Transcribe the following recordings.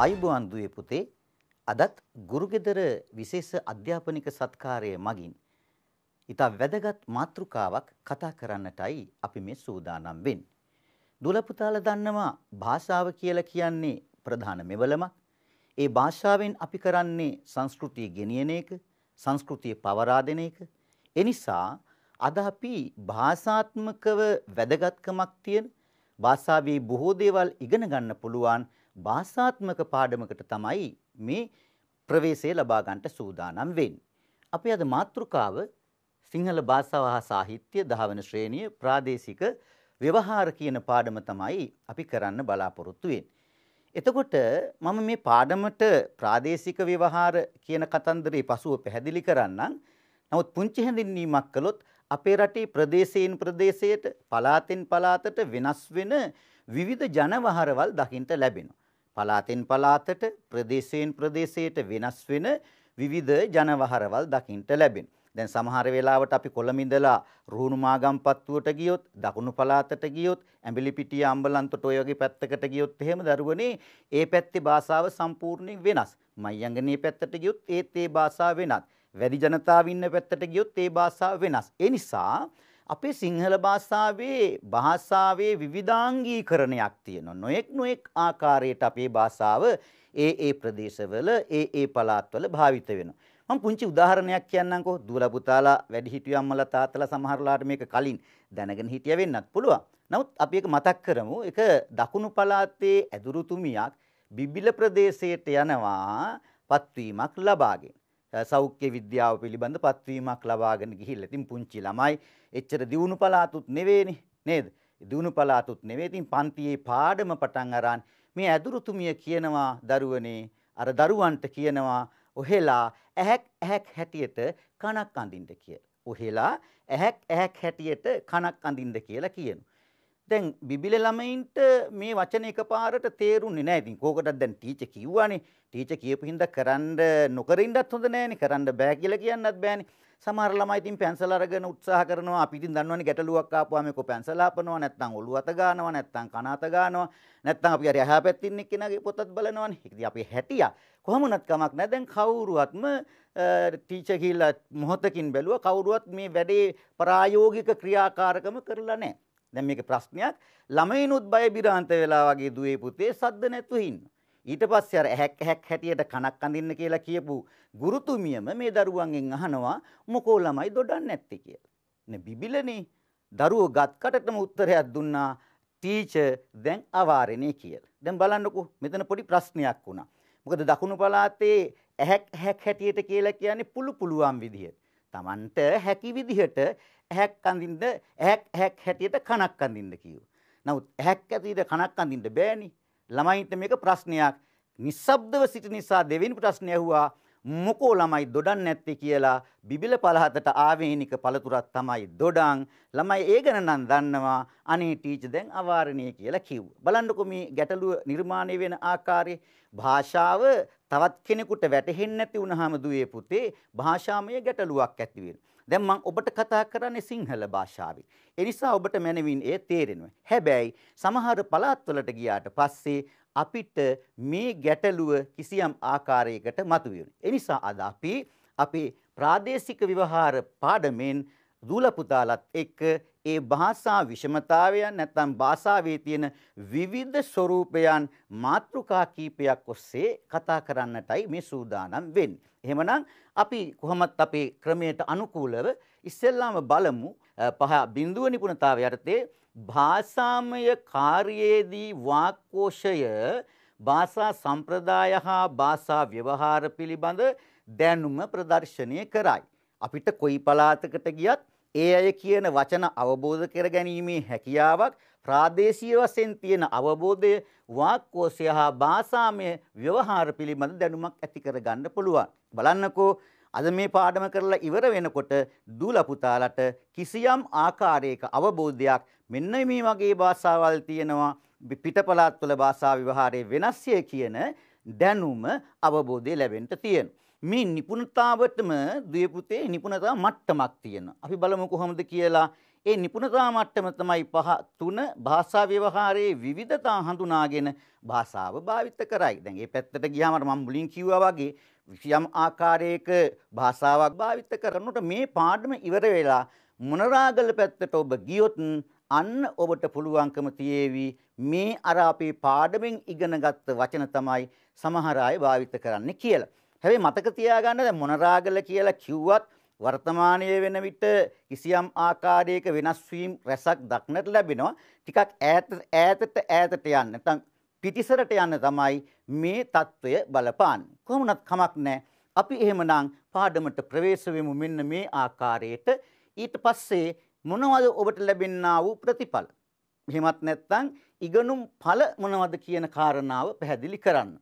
ආයුබෝවන් දුවේ පුතේ අදත් ගුරුගෙදර විශේෂ අධ්‍යාපනික සත්කාරය මගින් ඉතා වැදගත් මාතෘකාවක් කතා කරන්නටයි අපි මේ සූදානම් වෙන්නේ. දුලපුතාල දන්නවා භාෂාව කියලා කියන්නේ ප්‍රධාන මෙවලමක්. ඒ භාෂාවෙන් අපි කරන්නේ සංස්කෘතිය ගෙනියන එක, සංස්කෘතිය පවරා දෙන එක. ඒ නිසා අද අපි භාෂාත්මකව වැදගත්කමක් තියෙන භාෂාවේ බොහෝ දේවල් ඉගෙන ගන්න පුළුවන් භාෂාත්මක පාඩමකට තමයි මේ ප්‍රවේශය ලබා ගන්නට සූදානම් වෙන්නේ. අපි අද මාතෘකාව සිංහල භාෂාව හා සාහිත්‍ය දහවන ශ්‍රේණිය ප්‍රාදේශික ව්‍යවහාර කියන පාඩම තමයි අපි කරන්න බලාපොරොත්තු වෙන්නේ. එතකොට මම මේ පාඩමට ප්‍රාදේශික ව්‍යවහාර කියන කතන්දරේ පසුව පැහැදිලි කරන්නම්. නමුත් පුංචි හැඳින්වීමක් කළොත් අපේ රටේ ප්‍රදේශයෙන් ප්‍රදේශයට පළාතෙන් පළාතට වෙනස් වෙන විවිධ ජනවහරවල් දකින්න ලැබෙනවා. පලාතෙන් පලාතට ප්‍රදේශයෙන් ප්‍රදේශයට වෙනස් වෙන විවිධ ජනවහරවල් දකින්ට ලැබෙන. දැන් සමහර වෙලාවට අපි කොළඹින්දලා රුහුණු මාගම් පත්තුවට ගියොත් දකුණු පළාතට ගියොත් ඇඹිලිපිටිය අම්බලන්තට ඔය වගේ පැත්තකට ගියොත් එහෙම දරුවනේ ඒ පැත්තේ භාෂාව සම්පූර්ණයෙන් වෙනස්. මයංගනේ පැත්තට ගියොත් ඒත් ඒ භාෂාව වෙනස්. වැඩි ජනතාව ඉන්න පැත්තට ගියොත් ඒ භාෂාව වෙනස්. ඒ නිසා අපේ සිංහල භාෂාවේ භාෂාවේ විවිධාංගීකරණයක් තියෙනවා. නොඑක් නොඑක් ආකාරයට අපේ භාෂාව ඒ ඒ ප්‍රදේශවල ඒ ඒ පළාත්වල භාවිත වෙනවා. මම පුංචි උදාහරණයක් කියන්නම්කෝ. දුවලා පුතාලා වැඩිහිටියෝ අම්මලා තාත්තලා සමහරලාට මේක කලින් දැනගෙන හිටිය වෙන්නත් පුළුවන්. නමුත් අපි ඒක මතක් කරමු. ඒක දකුණු පළාතේ ඇදුරුතුමියක් බිබිල ප්‍රදේශයට යනවා පත්වීමක් ලබාගෙන. සෞඛ්‍ය විද්‍යාව පිළිබඳ පත්වීමක් ලබාගෙන ගිහිල්ලා. ඉතින් පුංචි ළමයි එච්චර දියුණු පළාතුත් නෙවෙයිනේ නේද? දියුණු පළාතුත් නෙවෙයි. ඉතින් පන්තියේ පාඩම පටන් අරන් මේ ඇදුරුතුමිය කියනවා දරුවනේ අර දරුවන්ට කියනවා ඔහෙලා ඇහක් ඇහක් හැටියට කණක් අඳින්න කියලා. ඔහෙලා ඇහක් ඇහක් හැටියට කණක් අඳින්න කියලා කියනවා. දැන් බිබිල ළමයින්ට මේ වචන එකපාරට තේරුන්නේ නැහැ. ඉතින් කෝකටද දැන් ටීචර් කිව්වානේ. ටීචර් කියපු හින්දා කරන්න නොකරින්නත් හොඳ නැහැනේ. කරන්න බෑ කියලා කියන්නත් බෑනේ. සමහර ළමයි ඉතින් පැන්සල් අරගෙන උත්සාහ කරනවා. අපි ඉතින් දන්නවනේ ගැටලුවක් ආපුවාම ඒක පැන්සල් ආපනවා නැත්නම් ඔළුව අත ගන්නවා නැත්නම් කන අත ගන්නවා නැත්නම් අපි හරි අහා පැත්තේ ඉන්න කෙනාගේ පොතත් බලනවානේ. ඉතින් අපි හැටියා. කොහොමනත් කමක් නැහැ. දැන් කවුරුවත්ම ටීචර් කියලා මොහොතකින් බැලුවා කවුරුවත් මේ වැඩේ ප්‍රායෝගික ක්‍රියාකාරකම කරලා නැහැ. දැන් මේක ප්‍රශ්නයක් ළමයිනුත් බය බිරාන්ත වෙලා වගේ දුවේ පුතේ සද්ද නැතුව ඉන්න. ඊට පස්සේ අර ඇහක් ඇහක් හැටියට කනක් අඳින්න කියලා කියපු ගුරුතුමියම මේ දරුවන්ගෙන් අහනවා මොකෝ ළමයි දොඩන්නේ නැත්තේ කියලා. නේ බිබිලනේ දරුවෝ ගත්කටටම උත්තරයක් දුන්නා ටීචර් දැන් අවාරණේ කියලා. දැන් බලන්නකෝ මෙතන පොඩි ප්‍රශ්නයක් වුණා. මොකද දකුණු පළාතේ ඇහක් ඇහක් හැටියට කියලා කියන්නේ පුළු පුළුවන් විදිහට. Tamanට හැකි විදිහට ඇහැක් අඳින්න ඇහැක් ඇහැක් හැටියට කනක් අඳින්න කිව්වා. නමුත් ඇහැක් ඇතියට කනක් අඳින්න බෑනේ. ළමයින්ට මේක ප්‍රශ්නයක්. නිස්සබ්දව සිටි නිසා දෙවෙනි ප්‍රශ්නය ඇහුවා මොකෝ ළමයි දොඩන් නැත්තේ කියලා බිබිල පළාතට ආවේනික පළතුරක් තමයි දොඩන්. ළමයි ඒ ගැන නම් දන්නවා. අනේ ටීචර් දැන් අවාරණීය කියලා කිව්වා. බලන්නකො මේ ගැටලුව නිර්මාණය වෙන ආකාරය භාෂාව තවත් කෙනෙකුට වැටහෙන්නේ නැති වුනහම දුවේ පුතේ භාෂාමය ගැටලුවක් ඇති වෙනවා. දැන් මම ඔබට කතා කරන්නේ සිංහල භාෂාවෙන්. ඒ නිසා ඔබට මැනවින් ඒ තේරෙනවා. හැබැයි සමහර පළාත්වලට ගියාට පස්සේ අපිට මේ ගැටලුව කිසියම් ආකාරයකට මතුවියුනේ. එනිසා අද අපි අපේ ප්‍රාදේශික විවහාර පාඩමෙන් දූලපුතාලත් එක්ක ඒ භාෂා විෂමතාවයන් නැත්නම් භාෂාවේ තියෙන විවිධ ස්වරූපයන් මාතෘකා කීපයක් ඔස්සේ කතා කරන්නටයි මේ සූදානම් වෙන්නේ. එහෙමනම් අපි කොහොමත් අපේ ක්‍රමයට අනුකූලව ඉස්සෙල්ලාම බලමු පහ බිඳුව නිපුණතාව යටතේ භාසාමය කාර්යයේදී වාක්කෝෂය භාෂා සම්ප්‍රදාය හා භාෂා ව්‍යවහාර පිළිබඳ දැනුම ප්‍රදර්ශනය කරයි. අපිට කොයි පලාතකට ගියත් ඒ අය කියන වචන අවබෝධ කර ගැනීමේ හැකියාවක් ප්‍රාදේශීය වශයෙන් තියෙන අවබෝධය වාක්කෝෂය හා භාෂාමය ව්‍යවහාර පිළිබඳ දැනුමක් ඇති කරගන්න පුළුවන්. බලන්නකෝ අද මේ පාඩම කරලා ඉවර වෙනකොට දූල පුතාලට කිසියම් ආකාරයක අවබෝධයක් මෙන්න මේ වගේ භාෂාවල් තියෙනවා පිටපලාත්වල භාෂා විවහාරයේ වෙනස්ය කියන දැනුම අවබෝධය ලැබෙන්ට තියෙන. මේ නිපුණතාවටම දයපුතේ නිපුණතා මට්ටමක් තියෙන. අපි බලමු කොහොමද කියලා ඒ නිපුණතා මට්ටම තමයි පහ තුන භාෂා ව්‍යවහාරයේ විවිධතා හඳුනාගෙන භාෂාව භාවිත කරයි. දැන් මේ පැත්තට ගියාම මම මුලින් කිව්වා වගේ විෂයම් ආකාරයක භාෂාවක් භාවිත කරනකොට මේ පාඩම ඉවර වෙලා මොනරාගල පැත්තට ඔබ ගියොත් අන්න ඔබට පුළුවන්කම තියේවි මේ අර අපේ පාඩමෙන් ඉගෙනගත්ත වචන තමයි සමහර අය භාවිත කරන්න කියලා. හැබැයි මතක තියාගන්න දැන් මොනරාගල කියලා කිව්වත් වර්තමානයේ වෙන විට කිසියම් ආකාරයක වෙනස් වීම් රැසක් දක්නට ලැබෙනවා. ටිකක් ඈත ඈතට ඈතට යන්න නැත්නම් පිටිසරට යන්න තමයි මේ తত্ত্বය බලපාන්නේ. කොහොමුණත් කමක් නැහැ. අපි එහෙමනම් පාඩමට ප්‍රවේශ වෙමු මෙන්න මේ ආකාරයට. ඊට පස්සේ මොනවද ඔබට ලැබෙන්නා වූ ප්‍රතිඵල. එහෙමත් නැත්නම් ඉගෙනුම් ඵල මොනවද කියන කාරණාව පැහැදිලි කරන්න.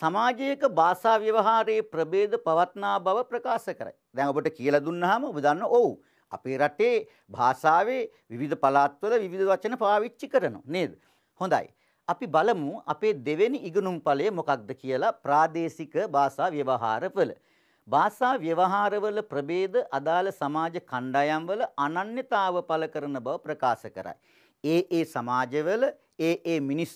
සමාජයක භාෂා ව්‍යවහාරයේ ප්‍රභේද පවත්නා බව ප්‍රකාශ කරයි. දැන් ඔබට කියලා දුන්නාම ඔබ දන්න ඔව් අපේ රටේ භාෂාවේ විවිධ පළාත්වල විවිධ වචන පාවිච්චි කරනවා නේද? හොඳයි. අපි බලමු අපේ දෙවෙනි ඉගෙනුම් ඵලය මොකක්ද කියලා ප්‍රාදේශික භාෂා ව්‍යවහාරවල. භාෂා ව්‍යවහාරවල ප්‍රභේද අදාළ සමාජ කණ්ඩායම්වල අනන්‍යතාව පළ කරන බව ප්‍රකාශ කරයි. ඒ ඒ සමාජවල ඒ ඒ මිනිස්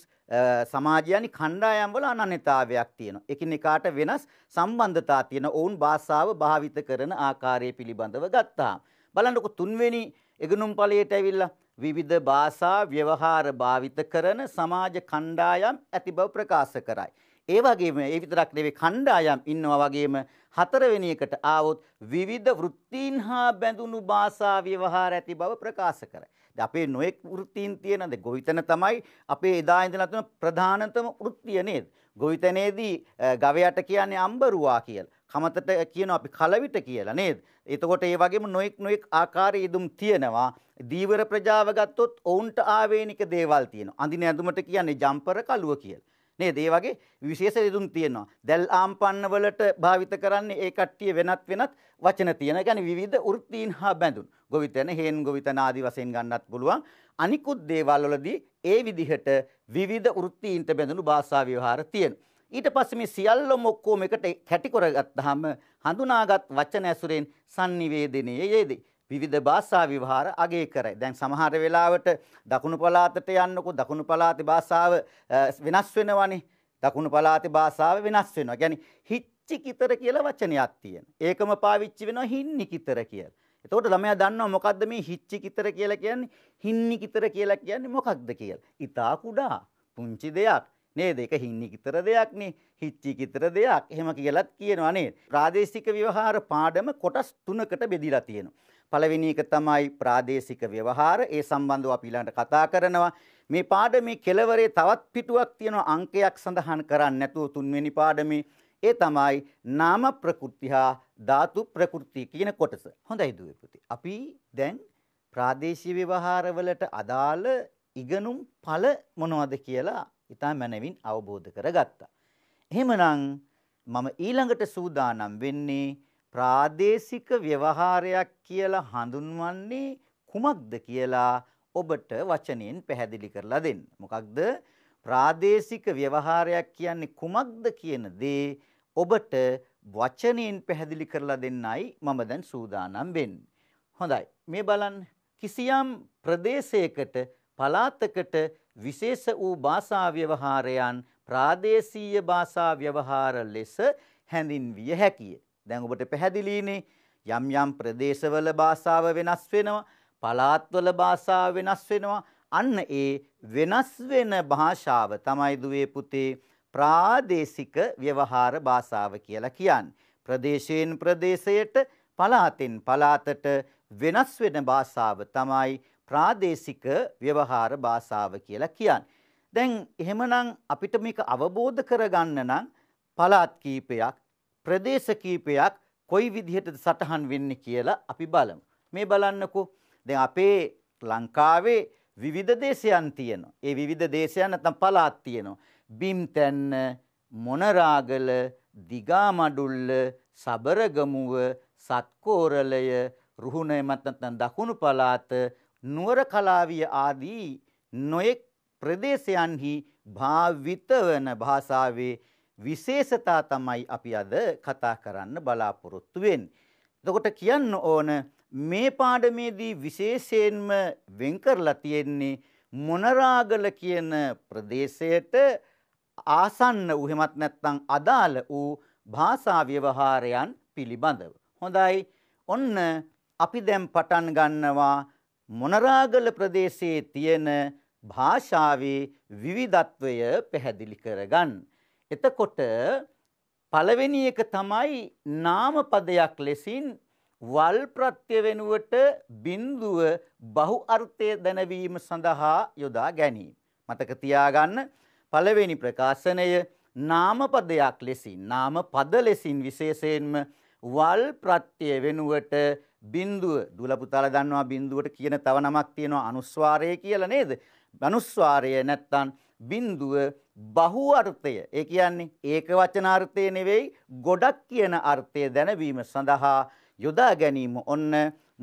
සමාජයනි කණ්ඩායම්වල අනන්‍යතාවයක් තියෙනවා. එකිනෙකාට වෙනස් සම්බන්ධතා තියෙන ඔවුන් භාෂාව භාවිත කරන ආකාරය පිළිබඳව ගත්තාම බලන්නකො තුන්වෙනි එගනුම් ඵලයට ඇවිල්ලා විවිධ භාෂා ව්‍යවහාර භාවිත කරන සමාජ කණ්ඩායම් ඇති බව ප්‍රකාශ කරයි. ඒ වගේම ඒ විතරක් නෙවෙයි කණ්ඩායම් ඉන්නවා වගේම හතරවෙනි එකට ආවොත් විවිධ වෘත්තීන් හා බැඳුණු භාෂා ව්‍යවහාර ඇති බව ප්‍රකාශ කරයි. දැන් අපේ නොඑක් වෘත්තීන් තියෙනද ගොවිතැන තමයි අපේ එදා ඉඳලා තියෙන ප්‍රධානතම වෘත්තිය නේද? ගොවිතැනේදී ගවයාට කියන්නේ අම්බරුවා කියලා. කමතට කියන අපි කලවිට කියලා නේද. එතකොට ඒ වගේම නොෙක් නොෙක් ආකාරය ඉදුම් තියෙනවා. දීවර ප්‍රජාව ගත්තොත් ඔවුන්ට ආවේනික දේවල් තියෙනවා. අඳින ඇඳුමට කියන්නේ ජම්පර කලුව කියලා. නේ දේ වගේ විශේෂ රිදුම් තියෙනවා. දැල් ආම්පන්න වලට භාවිත කරන්නේ ඒ කට්ටිය වෙනත් වෙනත් වචන තියෙන. يعني විවිධ වෘත්තීන් හා බැඳුන්. ගොවිතැන, හේන් ගොවිතැන ආදී වශයෙන් ගන්නත් පුළුවන්. අනිකුත් දේවල් වලදී ඒ විදිහට විවිධ වෘත්තීන්ට බැඳුණු භාෂා ව්‍යවහාර තියෙනවා. ඊට පස්සේ මේ සියල්ලම ඔක්කොම එකට කැටි කරගත්තාම හඳුනාගත් වචන ඇසුරෙන් sannivedanaya යෙදේ. විවිධ භාෂා විවහාර අගය කරයි. දැන් සමහර වෙලාවට දකුණු පළාතට යන්නකො දකුණු පළාතේ භාෂාව වෙනස් වෙනවනේ. දකුණු පළාතේ භාෂාව වෙනස් වෙනවා. කියන්නේ හිච්චි කිතර කියලා වචනයක් තියෙනවා. ඒකම පාවිච්චි වෙනවා හින්නි කිතර කියලා. එතකොට ළමයා දන්නවා මොකද්ද මේ හිච්චි කිතර කියලා කියන්නේ? හින්නි කිතර කියලා කියන්නේ මොකක්ද කියලා. ඊතා කුඩා පුංචි දෙයක්. නේද? ඒක හින්නි කිතර දෙයක් නේ. හිච්චි කිතර දෙයක්. එහෙම කියලත් කියනවා නේද? ප්‍රාදේශික ව්‍යවහාර පාඩම කොටස් තුනකට බෙදිලා තියෙනවා. පළවෙනි එක තමයි ප්‍රාදේශික ව්‍යවහාර. ඒ සම්බන්ධව අපි ඊළඟට කතා කරනවා. මේ පාඩමේ කෙළවරේ තවත් පිටුවක් තියෙන අංකයක් සඳහන් කරන්නේ නැතුව තුන්වෙනි පාඩමේ ඒ තමයි නාම ප්‍රකෘති හා ධාතු ප්‍රකෘති කියන කොටස. හොඳයි දුවේ පුතේ. අපි දැන් ප්‍රාදේශීය ව්‍යවහාරවලට අදාළ ඉගෙනුම් ඵල මොනවද කියලා ඉතා මැනවින් අවබෝධ කරගත්තා. එහෙමනම් මම ඊළඟට සූදානම් වෙන්නේ ප්‍රාදේශික ව්‍යවහාරයක් කියලා හඳුන්වන්නේ කුමක්ද කියලා ඔබට වචනයෙන් පැහැදිලි කරලා දෙන්න. මොකක්ද ප්‍රාදේශික ව්‍යවහාරයක් කියන්නේ කුමක්ද කියන දේ ඔබට වචනයෙන් පැහැදිලි කරලා දෙන්නයි මම දැන් සූදානම් වෙන්නේ. හොඳයි. මේ බලන්න කිසියම් ප්‍රදේශයකට පළාතකට විශේෂ වූ භාෂා ව්‍යවහාරයන් ප්‍රාදේශීය භාෂා ව්‍යවහාර ලෙස හැඳින්විය හැකියි. දැන් ඔබට පැහැදිලිනේ යම් යම් ප්‍රදේශවල භාෂාව වෙනස් වෙනවා, පළාත්වල භාෂාව වෙනස් වෙනවා. අන්න ඒ වෙනස් වෙන භාෂාව තමයි දුවේ පුතේ ප්‍රාදේශික ව්‍යවහාර භාෂාව කියලා කියන්නේ. ප්‍රදේශයෙන් ප්‍රදේශයට, පළාතෙන් පළාතට වෙනස් වෙන භාෂාව තමයි ප්‍රාදේශික ව්‍යවහාර භාෂාව කියලා කියන්නේ. දැන් එහෙමනම් අපිට මේක අවබෝධ කරගන්න නම් පළාත් කීපයක් ප්‍රදේශ කීපයක් කොයි විදිහටද සටහන් වෙන්නේ කියලා අපි බලමු. මේ බලන්නකෝ. දැන් අපේ ලංකාවේ විවිධ දේශයන් තියෙනවා. ඒ විවිධ දේශයන් නැත්නම් පළාත් තියෙනවා. බිම්තැන්න, මොනරාගල, දිගාමඩුල්ල, සබරගමුව, සත්කෝරලය, රුහුණේ මතන දකුණු පළාත, නුවර කලාවිය ආදී නොයෙක් ප්‍රදේශයන්හි භාවිත වන භාෂාවේ විශේෂතා තමයි අපි අද කතා කරන්න බලාපොරොත්තු වෙන්නේ. එතකොට කියන්න ඕන මේ පාඩමේදී විශේෂයෙන්ම වෙන් කරලා තියෙන්නේ මොනරාගල කියන ප්‍රදේශයට ආසන්න වූ එහෙමත් නැත්නම් අදාළ වූ භාෂා ව්‍යවහාරයන් පිළිබඳව. හොඳයි. ඔන්න අපි දැන් පටන් ගන්නවා මොනරාගල ප්‍රදේශයේ තියෙන භාෂාවේ විවිධත්වය පැහැදිලි කරගන්න. එතකොට පළවෙනි එක තමයි නාම පදයක් ලෙසින් වල් ප්‍රත්‍ය වෙනුවට බිඳුව බහු අර්ථය දැනවීම සඳහා යොදා ගැනීම. මතක තියාගන්න පළවෙනි ප්‍රකාශනය නාම පදයක් ලෙසින් නාම පද ලෙසින් විශේෂයෙන්ම වල් ප්‍රත්‍ය වෙනුවට බිඳුව දුලපුතාලා දන්නවා බිඳුවට කියන තව නමක් තියෙනවා අනුස්වාරය කියලා නේද? අනුස්වාරය නැත්තම් බිඳුව බහු අර්ථය ඒ කියන්නේ ඒක වචනාර්ථය නෙවෙයි ගොඩක් කියන අර්ථය දැනවීම සඳහා යොදා ගැනීම ඔන්න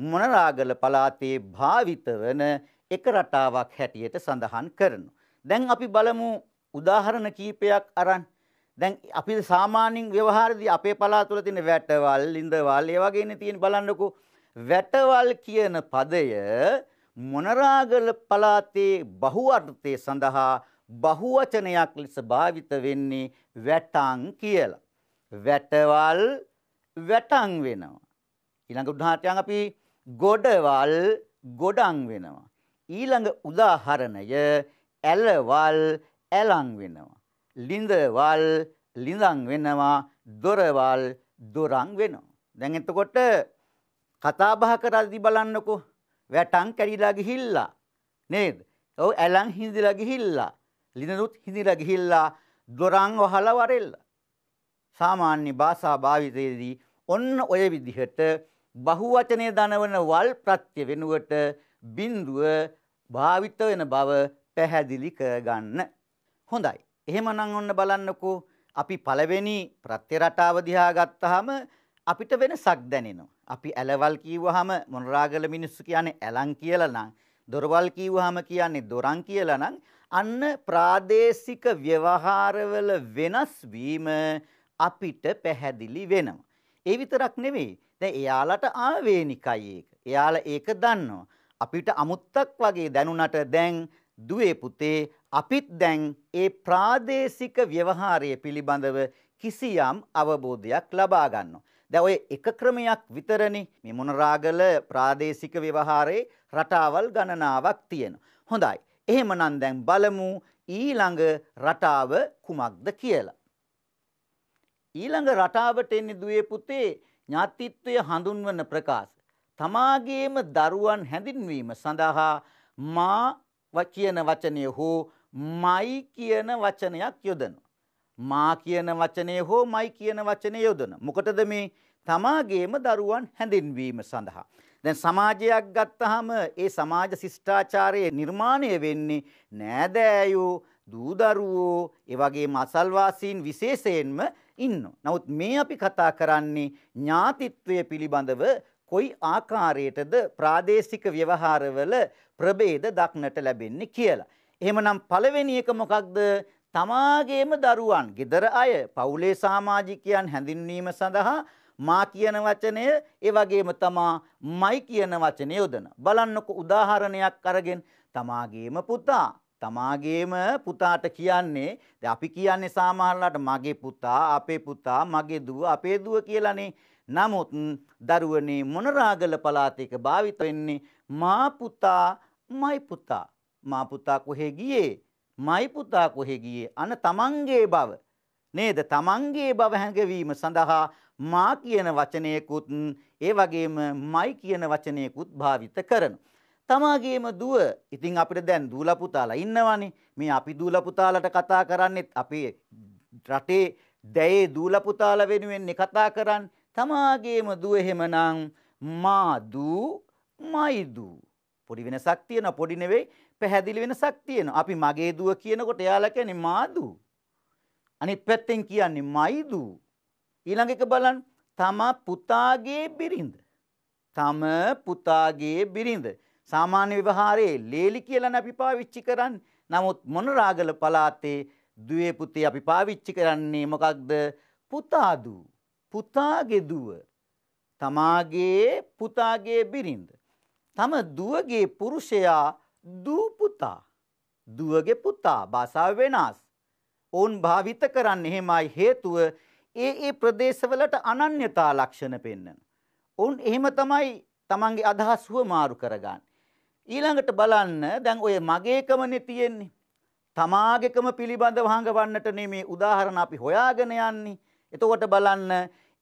මොනරාගල පළාතේ භාවිත වන එක රටාවක් හැටියට සඳහන් කරනවා. දැන් අපි බලමු උදාහරණ කීපයක් අරන් දැන් අපි සාමාන්‍යයෙන් ව්‍යවහාරදී අපේ පළාත තුළ තියෙන වැටවල්, ලිඳවල් ඒ වගේනේ තියෙන බලන්නකෝ වැටවල් කියන පදය මොනරාගල පළාතේ බහුවර්ථය සඳහා බහුවචනයක් ලෙස භාවිත වෙන්නේ වැටං කියලා. වැටවල් වැටං වෙනවා. ඊළඟ උදාහරණයක් අපි ගොඩවල් ගොඩං වෙනවා. ඊළඟ උදාහරණය ඇලවල් ඇලං වෙනවා. ලිඳවල් ලිඳං වෙනවා. දොරවල් දොරං වෙනවා. දැන් එතකොට කතා බහ කරද්දී බලන්නකෝ. වැටං කැඩිලා ගිහිල්ලා නේද? ඔව් ඇලං හිඳිලා ගිහිල්ලා ලිනනුත් හිඳිලා ගිහිල්ලා දොරන් වහලා වරෙල්ලා. සාමාන්‍ය භාෂා භාවිතයේදී ඔන්න ඔය විදිහට බහුවචනය දනවන වල් ප්‍රත්‍ය වෙනුවට බිඳුව භාවිත වෙන බව පැහැදිලි කරගන්න. හොඳයි. එහෙමනම් ඔන්න බලන්නකෝ අපි පළවෙනි ප්‍රත්‍ය රටාව දිහා ගත්තාම අපිට වෙනසක් දැනෙනවා. අපි ඇලවල් කිව්වහම මොනරාගල මිනිස්සු කියන්නේ ඇලන් කියලා නම්, දොරවල් කිව්වහම කියන්නේ දොරන් කියලා නම් අන්න ප්‍රාදේශික ව්‍යවහාරවල වෙනස් වීම අපිට පැහැදිලි වෙනවා. ඒ විතරක් නෙවෙයි. දැන් එයාලට ආවේනිකයි ඒක. එයාලා ඒක දන්නවා. අපිට අමුත්තක් වගේ දැනුණට දැන් දුවේ පුතේ අපිත් දැන් ඒ ප්‍රාදේශික ව්‍යවහාරය පිළිබඳව කිසියම් අවබෝධයක් ලබා ගන්නවා. දැන් ඔය එක ක්‍රමයක් විතරනේ මේ මොනරාගල ප්‍රාදේශික ව්‍යවහාරයේ රටාවල් ගණනාවක් තියෙනවා. හොඳයි. එහෙමනම් දැන් බලමු ඊළඟ රටාව කුමක්ද කියලා. ඊළඟ රටාවට එන්නේ දුවේ පුතේ ඥාතිත්වය හඳුන්වන ප්‍රකාශ. තමාගේම දරුවන් හැඳින්වීම සඳහා මා කියන වචනය හෝ මයි කියන වචනයක් යොදනවා. මා කියන වචනය හෝ මයි කියන වචනය යොදන. මොකටද මේ තමාගේම දරුවන් හැඳින්වීම සඳහා. දැන් සමාජයක් ගත්තාම ඒ සමාජ ශිෂ්ටාචාරයේ නිර්මාණය වෙන්නේ නෑදෑයෝ දූදරුවෝ ඒ වගේම අසල්වාසීන් විශේෂයෙන්ම ඉන්නවා. නමුත් මේ අපි කතා කරන්නේ ඥාතිත්වය පිළිබඳව කොයි ආකාරයටද ප්‍රාදේශික ව්‍යවහාරවල ප්‍රභේද දක්නට ලැබෙන්නේ කියලා. එහෙමනම් පළවෙනි එක මොකක්ද? තමාගේම දරුවන්, gedara අය, පවුලේ සමාජිකයන් හැඳින්වීම සඳහා මා කියන වචනය ඒ වගේම තමා මයි කියන වචනය යොදන. බලන්නකො උදාහරණයක් අරගෙන තමාගේම පුතා. තමාගේම පුතාට කියන්නේ දැන් අපි කියන්නේ සාමාන්‍යලාට මගේ පුතා, අපේ පුතා, මගේ දුව, අපේ දුව කියලානේ. නමුත් දරුවනේ මොනරාගල පළාතේක භාවිත වෙන්නේ මා පුතා, මයි පුතා. මා පුතා කොහෙ ගියේ? මයි පුතා කොහෙ ගියේ? අන තමන්ගේ බව නේද තමන්ගේ බව හැඟවීම සඳහා මා කියන වචනයකුත් ඒ වගේම මයි කියන වචනයකුත් භාවිත කරන. තමාගේම දුව ඉතින් අපිට දැන් දූලපුතාලා ඉන්නවනේ මේ අපි දූලපුතාලට කතා කරන්නෙත් අපේ රටේ දැයේ දූලපුතාල වෙනුවෙන් කතා කරන්න තමාගේම දුව එහෙමනම් මා දූ මයි දූ පොඩි වෙනසක් තියෙන පොඩි නෙවෙයි පැහැදිලි වෙනසක් තියෙන. අපි මගේ දුව කියනකොට එයාලා කියන්නේ මාදු. අනිත් පැත්තෙන් කියන්නේ මයිදු. ඊළඟ එක බලන්න තමා පුතාගේ බිරිඳ. තම පුතාගේ බිරිඳ. සාමාන්‍ය ව්‍යවහාරයේ ලේලි කියලා අපි පාවිච්චි කරන්නේ. නමුත් මොනරාගල පළාතේ දුවේ පුතේ අපි පාවිච්චි කරන්නේ මොකක්ද? පුතා දූ. පුතාගේ දුව. තමාගේ පුතාගේ බිරිඳ. තම දුවගේ පුරුෂයා දූ පුතා. දුවගේ පුතා භාෂාව වෙනස්. ඔවුන් භාවිත කරන්න එහෙමයි හේතුව ඒ ඒ ප්‍රදේශවලට අනන්‍යතා ලක්ෂණ පෙන්වන. ඔවුන් එහෙම තමයි තමන්ගේ අදහස් මාරු කරගන්න. ඊළඟට බලන්න දැන් ඔය මගේකමනේ තියෙන්නේ. තමාගේකම පිළිබඳව හංගවන්නට නෙමේ උදාහරණ අපි හොයාගෙන යන්නේ. එතකොට බලන්න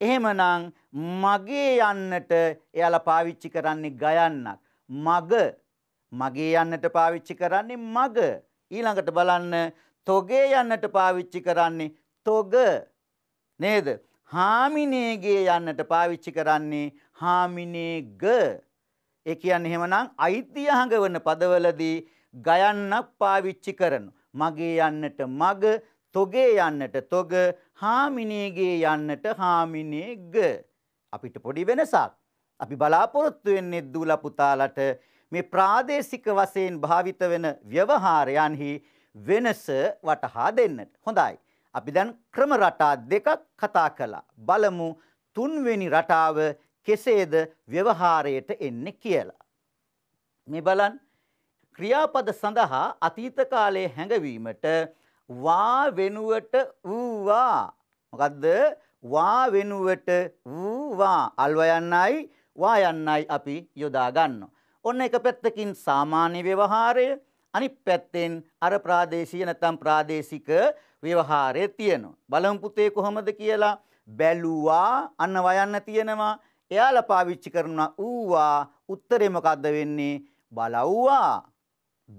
එහෙමනම් මගේ යන්නට එයාලා පාවිච්චි කරන්නේ ගයන්නක්. මග මගේ යන්නට පාවිච්චි කරන්නේ මග. ඊළඟට බලන්න තොගේ යන්නට පාවිච්චි කරන්නේ තොග නේද? හාමිනේගේ යන්නට පාවිච්චි කරන්නේ හාමිනේග. ඒ කියන්නේ එහෙමනම් අයිතිය හඟවන පදවලදී ගයන්නක් පාවිච්චි කරන. මගේ යන්නට මග, තොගේ යන්නට තොග, හාමිනේගේ යන්නට හාමිනේග. අපිට පොඩි වෙනසක්. අපි බලාපොරොත්තු වෙන්නේ දූලා පුතාලට මේ ප්‍රාදේශික වශයෙන් භාවිත වෙන ව්‍යවහාරයන්හි වෙනස වටහා දෙන්නට. හොඳයි. අපි දැන් ක්‍රම රටා දෙකක් කතා කළා. බලමු තුන්වෙනි රටාව කෙසේද ව්‍යවහාරයට එන්නේ කියලා. මේ බලන්න ක්‍රියාපද සඳහා අතීත කාලයේ හැඟවීමට වා වෙනුවට ඌවා මොකද්ද වා වෙනුවට ඌවා අල්ව යන්නයි වා යන්නයි අපි යොදා ගන්නවා. ඔන්න එක පැත්තකින් සාමාන්‍ය ව්‍යවහාරය අනිත් පැත්තෙන් අර ප්‍රාදේශීය නැත්නම් ප්‍රාදේශික ව්‍යවහාරය තියෙනවා. බලමු පුතේ කොහොමද කියලා බැලුවා අන්න වයන්න තියෙනවා. එයාලා පාවිච්චි කරනවා ඌවා උත්තරේ මොකද්ද වෙන්නේ? බලව්වා.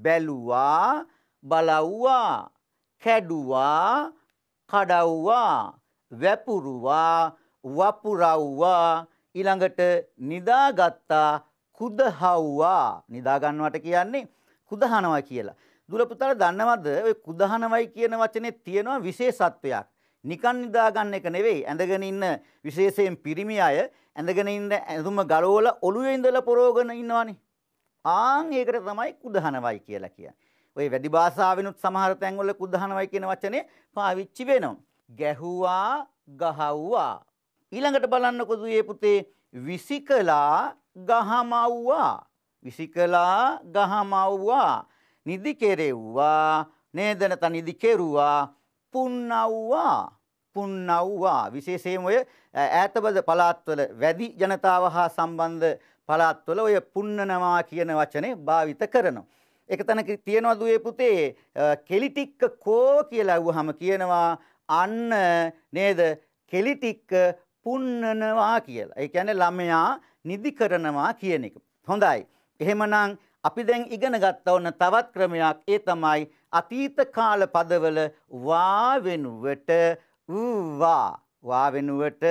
බැලුවා බලව්වා. කැඩුවා කඩව්වා. වැපුරුවා වපුරව්වා ඊළඟට නිදාගත්තා කුදහව්වා නිදාගන්නවට කියන්නේ කුදහනවා කියලා. දුල පුතාලා දන්නවද ඔය කුදහනවයි කියන වචනේ තියෙනවා විශේෂත්වයක්. නිකන් නිදා ගන්න එක නෙවෙයි ඇඳගෙන ඉන්න විශේෂයෙන් පිරිමි අය ඇඳගෙන ඉන්න ඇඳුම ගලවලා ඔළුවේ ඉඳලා පොරෝගෙන ඉන්නවනේ. ආන් ඒකට තමයි කුදහනවයි කියලා කියන්නේ. ওই වැඩි භාෂාවෙනුත් සමහර තැන්වල කුදහනවයි කියන වචනේ පාවිච්චි වෙනවා. ගැහුවා ගහව්වා. ඊළඟට බලන්නකො දුවේ පුතේ විසිකලා ගහමව්වා. විසිකලා ගහමව්වා නිදි කෙරෙව්වා නේදනත නිදි කෙරුවා පුන්නව්වා පුන්නව්වා විශේෂයෙන් ඔය ඈතබද පළාත්වල වැඩි ජනතාව හා සම්බන්ධ පළාත්වල ඔය පුන්නනවා කියන වචනේ භාවිත කරනවා. එක තැනක තියෙනවා දුවේ පුතේ කෙලිටික්ක කෝ කියලා වහම කියනවා අන්න නේද කෙලිටික්ක පුන්නනවා කියලා. ඒ කියන්නේ ළමයා නිදි කරනවා කියන එක. හොඳයි. එහෙමනම් අපි දැන් ඉගෙන ගත්ත ඕන තවත් ක්‍රමයක් ඒ තමයි අතීත කාල පදවල වා වෙනුවට ඌවා වා වෙනුවට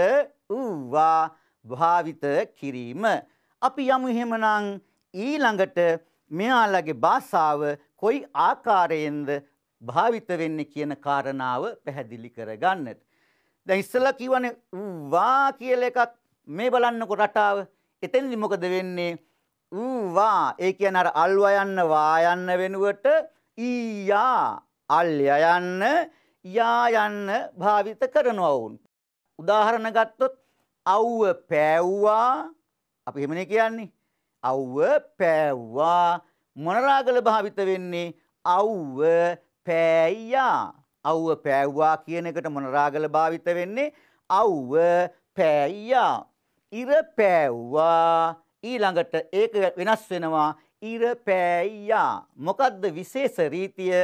ඌවා භාවිත කිරීම අපි යමු එහෙමනම් ඊළඟට මෙයාලගේ භාෂාව කොයි ආකාරයෙන්ද භාවිත වෙන්නේ කියන කාරණාව පැහැදිලි කරගන්නට. දැන් ඉස්සෙල්ලා කියවනේ වා කියලා එකක් මේ බලන්නකො රටාව. එතෙන්දි මොකද වෙන්නේ? ඌවා ඒ කියන්නේ අර අල්වා යන්න වා යන්න වෙනුවට ඊයා අල්යා යන්න යා යන්න භාවිත කරනවා වුන් උදාහරණ ගත්තොත් අව්ව පෑව්වා අපි එහෙමනේ කියන්නේ අව්ව පෑව්වා මොනරාගල භාවිත වෙන්නේ අව්ව පෑයා අව්ව පෑව්වා කියන එකට මොනරාගල භාවිත වෙන්නේ අව්ව පෑයා ඉර පෑව්වා ඊළඟට ඒක වෙනස් වෙනවා ඉර පෑයියා. මොකද්ද විශේෂ රීතිය?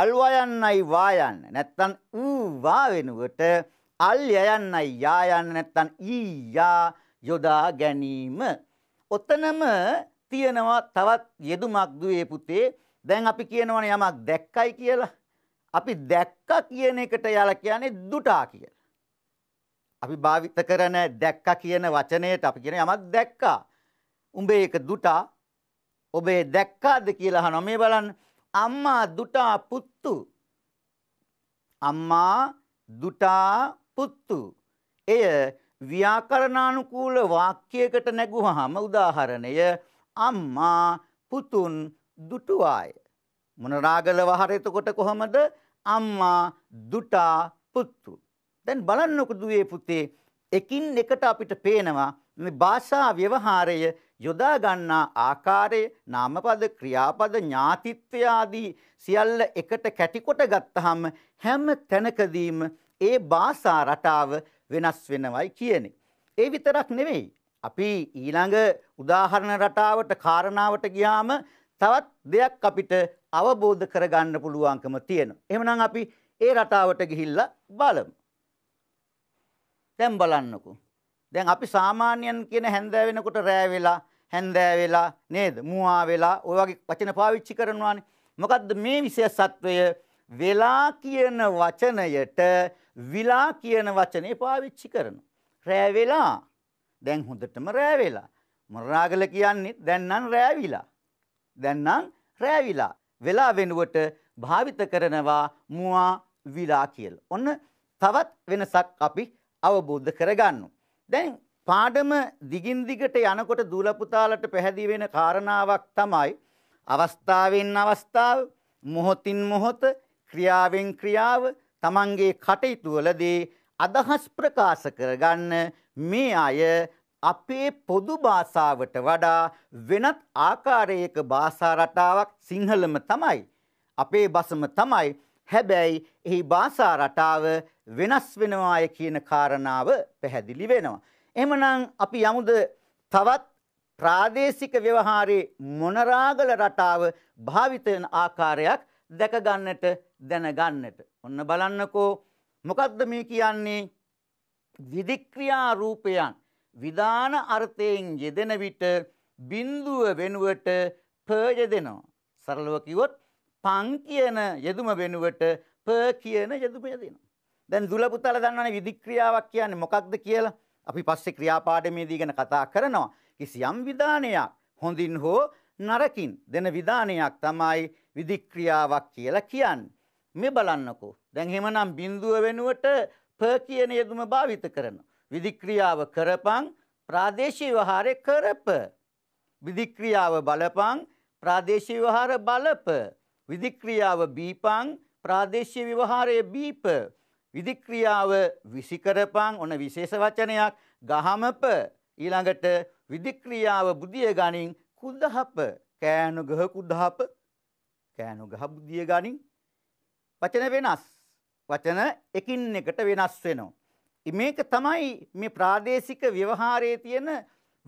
අල්වයන්නයි වායන්න. නැත්තම් ඌ වා වෙනුවට අල්යයන්නයි යායන්න නැත්තම් ඊයා යොදා ගැනීම. ඔතනම තියෙනවා තවත් යෙදුමක් දුවේ පුතේ. දැන් අපි කියනවනේ යමක් දැක්කයි කියලා. අපි දැක්ක කියන එකට යාලා කියන්නේ දුටා කියලා. අපි භාවිත කරන දැක්ක කියන වචනයට අපි කියන යමක් දැක්කා. උඹේ එක දුටා ඔබේ දැක්කාද කියලා අහනවා මේ බලන්න අම්මා දුටා පුත්තු අම්මා දුටා පුත්තු එය ව්‍යාකරණානුකූල වාක්‍යයකට නැගුවාම උදාහරණය අම්මා පුතුන් දුටුවාය මොන රාගල වහර එතකොට කොහමද අම්මා දුටා පුත්තු දැන් බලන්නකො දුවේ පුතේ එකින් එකට අපිට පේනවා මේ භාෂා ව්‍යවහාරය යොදා ගන්නා ආකාරය නාමපද ක්‍රියාපද ඥාතිත්වය ආදී සියල්ල එකට කැටිකොට ගත්තහම හැම තැනකදීම ඒ භාෂා රටාව වෙනස් වෙනවයි කියන්නේ. ඒ විතරක් නෙවෙයි. අපි ඊළඟ උදාහරණ රටාවට කාරණාවට ගියාම තවත් දෙයක් අපිට අවබෝධ කරගන්න පුළුවන්කම තියෙනවා. එහෙමනම් අපි ඒ රටාවට ගිහිල්ලා බලමු. දැන් බලන්නකෝ. දැන් අපි සාමාන්‍යයෙන් කියන හැන්දෑ වෙනකොට රෑ වෙලා හැන්දෑ වෙලා නේද මුවා වෙලා ඔය වගේ වචන පාවිච්චි කරනවානේ මොකද්ද මේ විශේෂත්වය වෙලා කියන වචනයට විලා කියන වචනේ පාවිච්චි කරනවා රෑ වෙලා දැන් හොඳටම රෑ වෙලා මරාගල කියන්නේ දැන් නම් රෑවිලා දැන් නම් රෑවිලා වෙලා වෙනුවට භාවිත කරනවා මුවා විලා කියලා ඔන්න තවත් වෙනසක් අපි අවබෝධ කරගන්න දැන් පාඩම දිගින් දිගට යනකොට දූලපුතාලට පැහැදිලි වෙන කාරණාවක් තමයි අවස්ථාවෙන් අවස්ථාව මොහොතින් මොහොත ක්‍රියාවෙන් ක්‍රියාව තමන්ගේ කටයුතු වලදී අදහස් ප්‍රකාශ කරගන්න මේ අය අපේ පොදු භාෂාවට වඩා වෙනත් ආකාරයක භාෂා රටාවක් සිංහලම තමයි. අපේ බසම තමයි. හැබැයි එහි භාෂා රටාව වෙනස් වෙනවාය කියන කාරණාව පැහැදිලි වෙනවා. එහෙමනම් අපි යමුද තවත් ප්‍රාදේශික ව්‍යවහාරයේ මොනරාගල රටාව භාවිත වෙන ආකාරයක් දැක ගන්නට දැන ගන්නට. ඔන්න බලන්නකෝ මොකද්ද මේ කියන්නේ? විධික්‍රියා රූපයන් විධාන අර්ථයෙන් යෙදෙන විට බිඳුව වෙනුවට ප යෙදෙනවා. සරලව කිව්වොත් පං කියන යෙදුම වෙනුවට ප කියන යෙදුම යෙදෙනවා. දැන් දුල පුතාලා දන්නවනේ විධික්‍රියාවක් කියන්නේ මොකක්ද කියලා? අපි පස්සේ ක්‍රියාපාඩමේදී ගැන කතා කරනවා. කිසියම් විධානයක් හොඳින් හෝ නරකින් දෙන විධානයක් තමයි විධික්‍රියාවක් කියලා කියන්නේ. මේ බලන්නකෝ. දැන් එහෙමනම් බිඳුව වෙනුවට ප කියන යෙදුම භාවිත කරනවා. විධික්‍රියාව කරපන් ප්‍රාදේශීය ව්‍යවහාරය කරප. විධික්‍රියාව බලපන් ප්‍රාදේශීය ව්‍යවහාර බලප. විධික්‍රියාව බීපං ප්‍රාදේශීය ව්‍යවහාරයේ බීප විධික්‍රියාව විසිකරපං ඔන විශේෂ වචනයක් ගහමප ඊළඟට විධික්‍රියාව බුද්ධිය ගනින් කුද්දහප කෑනු ගහ කුද්දහප කෑනු ගහ බුද්ධිය ගනින් වචන වෙනස් වචන එකින් එකට වෙනස් වෙනවා. මේක තමයි මේ ප්‍රාදේශික ව්‍යවහාරයේ තියෙන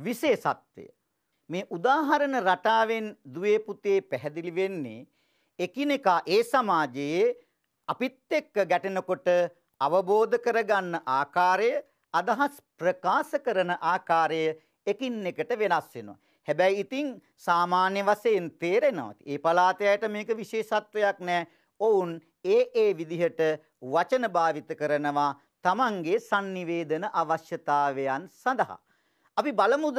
විශේෂත්වය. මේ උදාහරණ රටාවෙන් දුවේ පුතේ පැහැදිලි වෙන්නේ එකිනෙකා ඒ සමාජයේ අපිත් එක්ක ගැටෙනකොට අවබෝධ කරගන්න ආකාරය අදහස් ප්‍රකාශ කරන ආකාරය එකින් එකට වෙනස් වෙනවා. හැබැයි ඉතින් සාමාන්‍ය වශයෙන් තේරෙනවා. ඒ පලාතයට මේක විශේෂත්වයක් නෑ. ඔවුන් ඒ ඒ විදිහට වචන භාවිත කරනවා තමන්ගේ sannivedana අවශ්‍යතාවයන් සඳහා. අපි බලමුද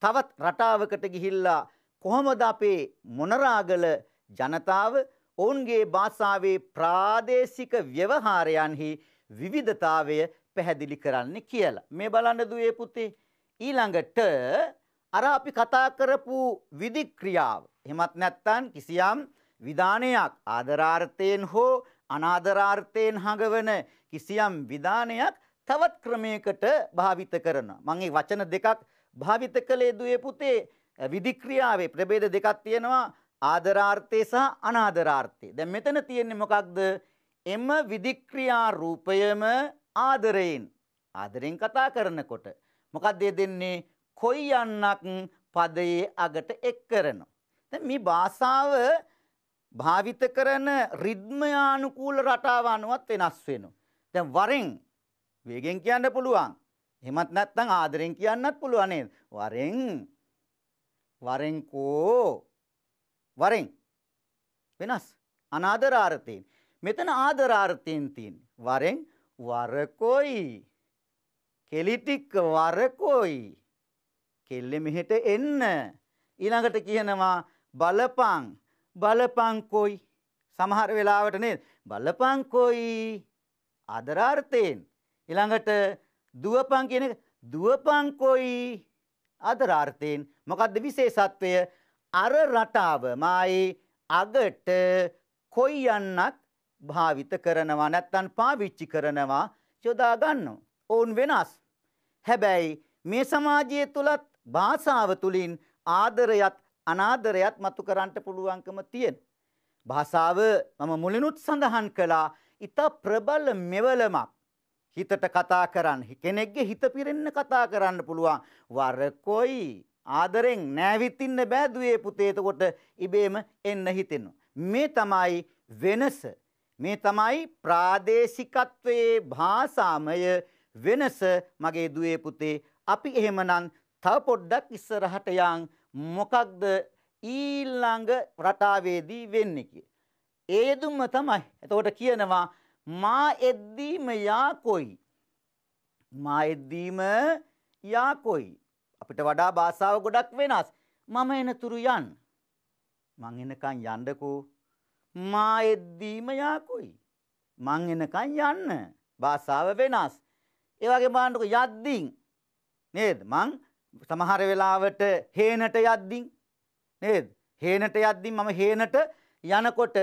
තවත් රටාවකට ගිහිල්ලා කොහොමද අපේ මොනරාගල ජනතාව ඔවුන්ගේ භාෂාවේ ප්‍රාදේශික ව්‍යවහාරයන්හි විවිධතාවය පැහැදිලි කරන්න කියලා. මේ බලන්න දුවේ පුතේ. ඊළඟට අර අපි කතා කරපු විධික්‍රියාව. එහෙමත් නැත්නම් කිසියම් විධානයක් ආදරාර්ථයෙන් හෝ අනාදරාර්ථයෙන් හඟවන කිසියම් විධානයක් තවත් ක්‍රමයකට භාවිත කරනවා. මම වචන දෙකක් භාවිත කළේ දුවේ පුතේ විධික්‍රියාවේ ප්‍රභේද දෙකක් තියෙනවා. ආදරාර්ථය සහ අනාදරාර්ථය. දැන් මෙතන තියෙන්නේ මොකක්ද? එම විධික්‍රියා රූපයම ආදරයෙන් ආදරෙන් කතා කරනකොට මොකක්ද දෙන්නේ? කොයි යන්නක් පදයේ අගට එක් කරනවා. දැන් මේ භාෂාව භාවිත කරන රිද්මයානුකූල රටාව අනුවත් වෙනස් වෙනවා. දැන් වරෙන් වේගෙන් කියන්න පුළුවන්. එහෙමත් නැත්නම් ආදරෙන් කියන්නත් පුළුවන් නේද? වරෙන් වරෙන්කෝ වරෙන් වෙනස් අනාදරාර්ථයෙන් මෙතන ආදරාර්ථයෙන් තියෙන්නේ වරෙන් වරකොයි කෙලිටික් වරකොයි කෙල්ලෙ මෙහෙට එන්න ඊළඟට කියනවා බලපං බලපං කොයි සමහර වෙලාවට නේද බලපං කොයි ආදරාර්ථයෙන් ඊළඟට දුවපං කියන දුවපං කොයි ආදරාර්ථයෙන් මොකද්ද විශේෂත්වය අර රටාවමයි අගට කොයියන්නක් භාවිත කරනවා නැත්තන් පාවිච්චි කරනවා යොදා ගන්න. ඔවුන් වෙනස්. හැබැයි මේ සමාජය තුළත් භාෂාව තුළින් ආදරයත් අනාදරයත් මතු කරන්නට පුළුවන්කම තියෙන. භාෂාව මම මුලිනුත් සඳහන් කළා ඉතා ප්‍රබල මෙවලමක්. හිතට කතා කරන්න කෙනෙක්ගේ හිත පිරෙන්න කතා කරන්න පුළුවන් වර කොයි ආදරෙන් නෑවිතින්න බෑදුවේ පුතේතකොට ඉබේම එන්න හිතෙනු. මේ තමයි වෙනස. මේ තමයි ප්‍රාදේශිකත්වයේ භාසාමය වෙනස මගේ දුවේ පුතේ අපි එහෙමනම් තව පොඩ්ඩක් ඉස්සරහට යන් මොකක්ද ඊළඟ රටාවේදී වෙන්නේ කිය. ඒ යෙදුම තමයි. එතකොට කියනවා මා එද්දීම යාකොයි. මා එද්දීම යාකොයි. අපිට වඩා භාෂාව ගොඩක් වෙනස්. මම එනතුරු යන්. මං එනකන් යන්නකෝ. මා එද්දීම යාකුයි. මං එනකන් යන්න. භාෂාව වෙනස්. ඒ වගේ බලන්නකෝ යද්දින් නේද? මං සමහර වෙලාවට හේනට යද්දින් නේද? හේනට යද්දින් මම හේනට යනකොට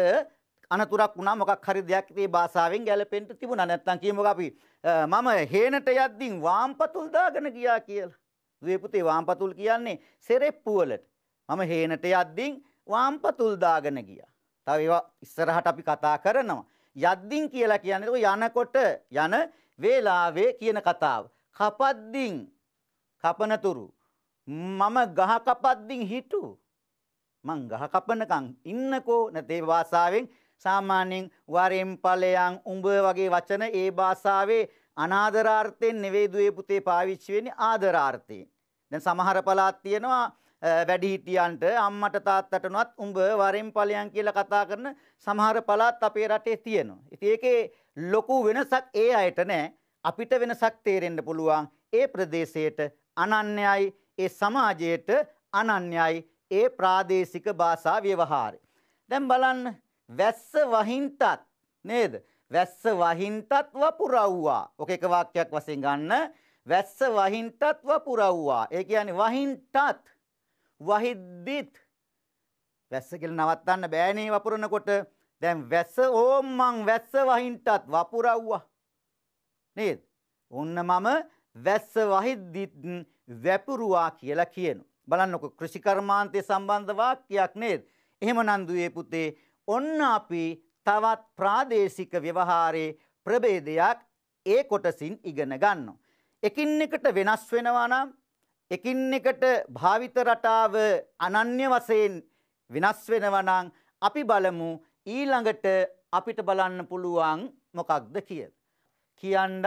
අනතුරක් වුණා මොකක් හරි දෙයක් ඒ භාෂාවෙන් ගැලපෙන්න තිබුණා. නැත්තම් කියමුකෝ අපි මම හේනට යද්දින් වාම්පතුල් දාගෙන ගියා කියලා. දුවේපුතේ වාම්පතුල් කියන්නේ සෙරෙප්පු වලට. මම හේනට යද්දින් වාම්පතුල් දාගෙන ගියා. තව ඒවා ඉස්සරහට අපි කතා කරනවා. යද්දින් කියලා කියන්නේ යනකොට යන වේලාවේ කියන කතාව. කපද්දින් කපනතුරු මම ගහ කපද්දින් හිටු මං ගහ කපනකම් ඉන්නකෝ නැතේ භාෂාවෙන් සාමාන්‍යයෙන් වරෙන් ඵලයන් උඹ වගේ වචන ඒ භාෂාවේ අනාදරාර්ථයෙන් නෙවෙයි දුවේ පුතේ පාවිච්චි වෙන්නේ ආදරාර්ථයෙන් දැන් සමහර පළාත් තියෙනවා වැඩිහිටියන්ට අම්මට තාත්තටනවත් උඹ වරෙන් ඵලයන් කියලා කතා කරන සමහර පළාත් අපේ රටේ තියෙනවා. ඉතින් ඒකේ ලොකු වෙනසක් ඒ අයට නෑ. අපිට වෙනසක් තේරෙන්න පුළුවන් ඒ ප්‍රදේශයට අනන්‍යයි ඒ සමාජයට අනන්‍යයි ඒ ප්‍රාදේශික භාෂා ව්‍යවහාරය. දැන් බලන්න වැස්ස වහින්ටත් නේද? වැස්ස වහින්ටත් වපුරව්වා. ඔක එක වාක්‍යයක් වශයෙන් ගන්න වැස්ස වහින්ටත් වපුරව්වා. ඒ කියන්නේ වහින්ටත් වහිද්දිත් වැස්ස කියලා නවත්තන්න බෑනේ වපුරනකොට. දැන් වැස්ස ඕම්මන් වැස්ස වහින්ටත් වපුරව්වා. නේද? ඔන්න මම වැස්ස වහිද්දිත් වැපුරුවා කියලා කියනවා. බලන්නකො කෘෂිකර්මාන්තය සම්බන්ධ වාක්‍යයක් නේද? එහෙමනම් දුවේ පුතේ ඔන්න අපි තවත් ප්‍රාදේශික ව්‍යවහාරයේ ප්‍රභේදයක් ඒ කොටසින් ඉගෙන ගන්නවා. එකින් එකට වෙනස් වෙනවා නම් එකින් එකට භාවිත රටාව අනන්‍ය වශයෙන් වෙනස් වෙනවා නම් අපි බලමු ඊළඟට අපිට බලන්න පුළුවන් මොකක්ද කියලා. කියන්නත්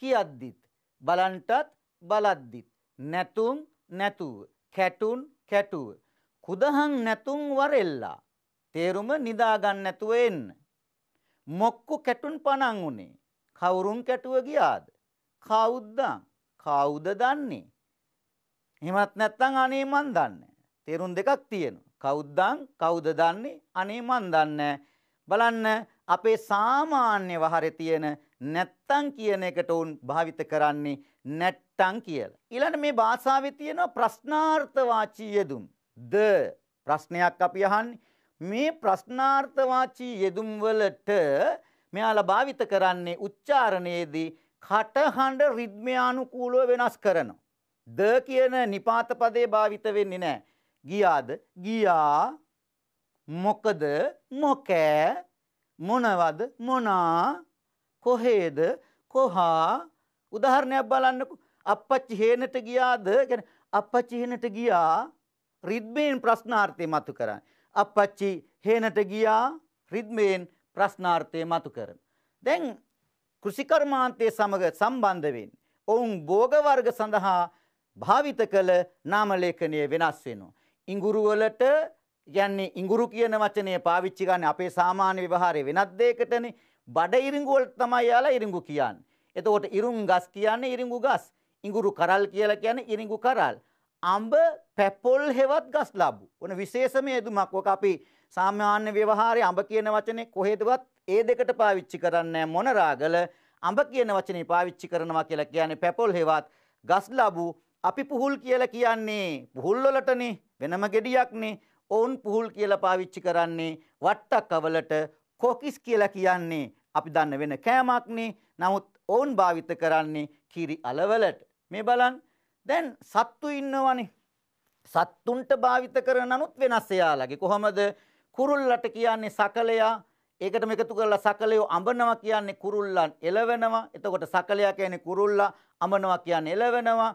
කියද්දිත් බලන්ටත් බලද්දිත් නැතුම් නැතුව කැටුන් කැටුව කුදහන් නැතුම් වරෙල්ලා තේරුම නිදාගන්න නැතුව එන්න මොක්කු කැටුන් පණන් උනේ කවුරුන් කැටුව ගියාද කවුද්දා කවුද දන්නේ. එහෙමත් නැත්තං අනේ මන් දන්න. තේරුම් දෙකක් තියෙනවා. කෞද්දං කවුද දන්නේ අනේ මන් දන්න. බලන්න අපේ සාමාන්‍ය වහරෙ තියෙන නැත්තං කියන එකට උන් භාවිත කරන්නේ නැට්ටං කියලා. ඊළඟ මේ භාෂාවේ තියෙන ප්‍රශ්නාර්ථවාචී යෙදුම්. ද ප්‍රශ්නයක් අපි අහන්නේ. මේ ප්‍රශ්නාර්ථවාචී යෙදුම් වලට මෙයාලා භාවිත කරන්නේ උච්චාරණයේදී කටහඬ රිද්මයානුකූලව වෙනස් කරනවා. ද කියන නිපාත පදේ භාවිත වෙන්නේ නැහැ. ගියාද? ගියා. මොකද? මොකෑ? මොනවද? මොනා? කොහෙද? කොහා? උදාහරණයක් බලන්නකෝ. අපච්චි හේනට ගියාද? කියන්නේ අපච්චි හේනට ගියා. රිද්මයෙන් ප්‍රශ්නාර්ථය මතු කරන්නේ. අපච්චි හේනට ගියා. රිද්මයෙන් ප්‍රශ්නාර්ථය මතු කරන. දැන් කෘෂිකර්මාන්තය සමග සම්බන්ධ වෙන්නේ. ඔවුන් භෝග වර්ග සඳහා භාවිත කළ නාමලේඛනය වෙනස් වෙනවා. ඉඟුරු වලට කියන්නේ ඉඟුරු කියන වචනය පාවිච්චි ගන්න අපේ සාමාන්‍ය ව්‍යවහාරයේ වෙනත් දෙයකටනේ. බඩ ඉරිඟු වලට තමයි යාලා ඉරිඟු කියන්නේ. එතකොට ඉරුම් ගස් කියන්නේ ඉරිඟු ගස්. ඉඟුරු කරල් කියලා කියන්නේ ඉරිඟු කරල්. අඹ පැපොල් හෙවත් ගස් ලබු. ඔන විශේෂම යෙදුමක්. ඔක අපි සාමාන්‍ය ව්‍යවහාරයේ අඹ කියන වචනේ කොහෙදවත් ඒ දෙකට පාවිච්චි කරන්නේ මොන රාගල අඹ කියන වචනේ පාවිච්චි කරනවා කියලා කියන්නේ පැපොල් හේවත් ගස් ලැබු අපි පුහුල් කියලා කියන්නේ පුහුල් වලටනේ වෙනම gediyak ඔවුන් පුහුල් කියලා පාවිච්චි කරන්නේ වට්ටකවලට කොකිස් කියලා කියන්නේ අපි දන්න වෙන කෑමක් නමුත් ඔවුන් භාවිත කරන්නේ කිරි අලවලට මේ බලන්න දැන් සත්තු ඉන්නවනේ සත්තුන්ට භාවිත කරන නමුත් වෙනස් එයාලගේ කොහොමද කුරුල්ලට කියන්නේ සකලයා ඒකට මේකතු කරලා සකලයෝ අඹනවා කියන්නේ කුරුල්ලන් එලවෙනවා. එතකොට සකලයා කියන්නේ කුරුල්ලා අඹනවා කියන්නේ එලවෙනවා.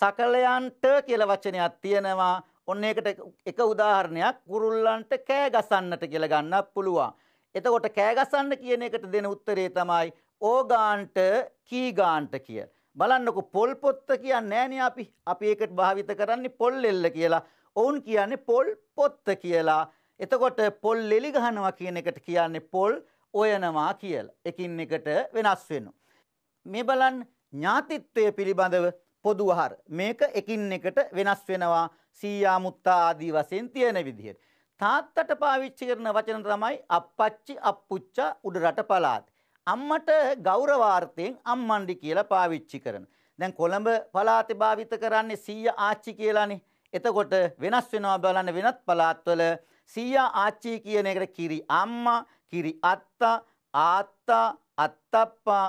සකලයන්ට කියලා වචනයක් තියෙනවා. ඔන්න ඒකට එක උදාහරණයක් කුරුල්ලන්ට කෑ ගසන්නට කියලා ගන්නත් පුළුවන්. එතකොට කෑ ගසන්න කියන එකට දෙන උත්තරේ තමයි ඕගාන්ට කීගාන්ට කියලා. බලන්නකො පොල් පොත්ත කියන්නේ නෑනේ අපි. අපි ඒකට භාවිත කරන්නේ පොල් එල්ල කියලා. ඔවුන් කියන්නේ පොල් පොත්ත කියලා. එතකොට පොල් ලෙලි ගහනවා කියන එකට කියන්නේ පොල් ඔයනවා කියලා. එකින් එකට වෙනස් වෙනවා. මේ බලන්න ඥාතිත්වය පිළිබඳව පොදු ආහාර. මේක එකින් එකට වෙනස් වෙනවා සීයා මුත්තා ආදී වශයෙන් තියෙන විදිහට. තාත්තට පාවිච්චි කරන වචන තමයි අප්පච්චි අප්පුච්චා උඩරට පළාත්. අම්මට ගෞරවාර්ථයෙන් අම්මණ්ඩි කියලා පාවිච්චි කරන. දැන් කොළඹ පළාතේ භාවිත කරන්නේ සීයා ආච්චි කියලානේ. එතකොට වෙනස් වෙනවා බලන්න වෙනත් පළාත්වල සීයා ආච්චි කියන එකට කිරි අම්මා කිරි අත්තා ආත්තා අත්තප්පා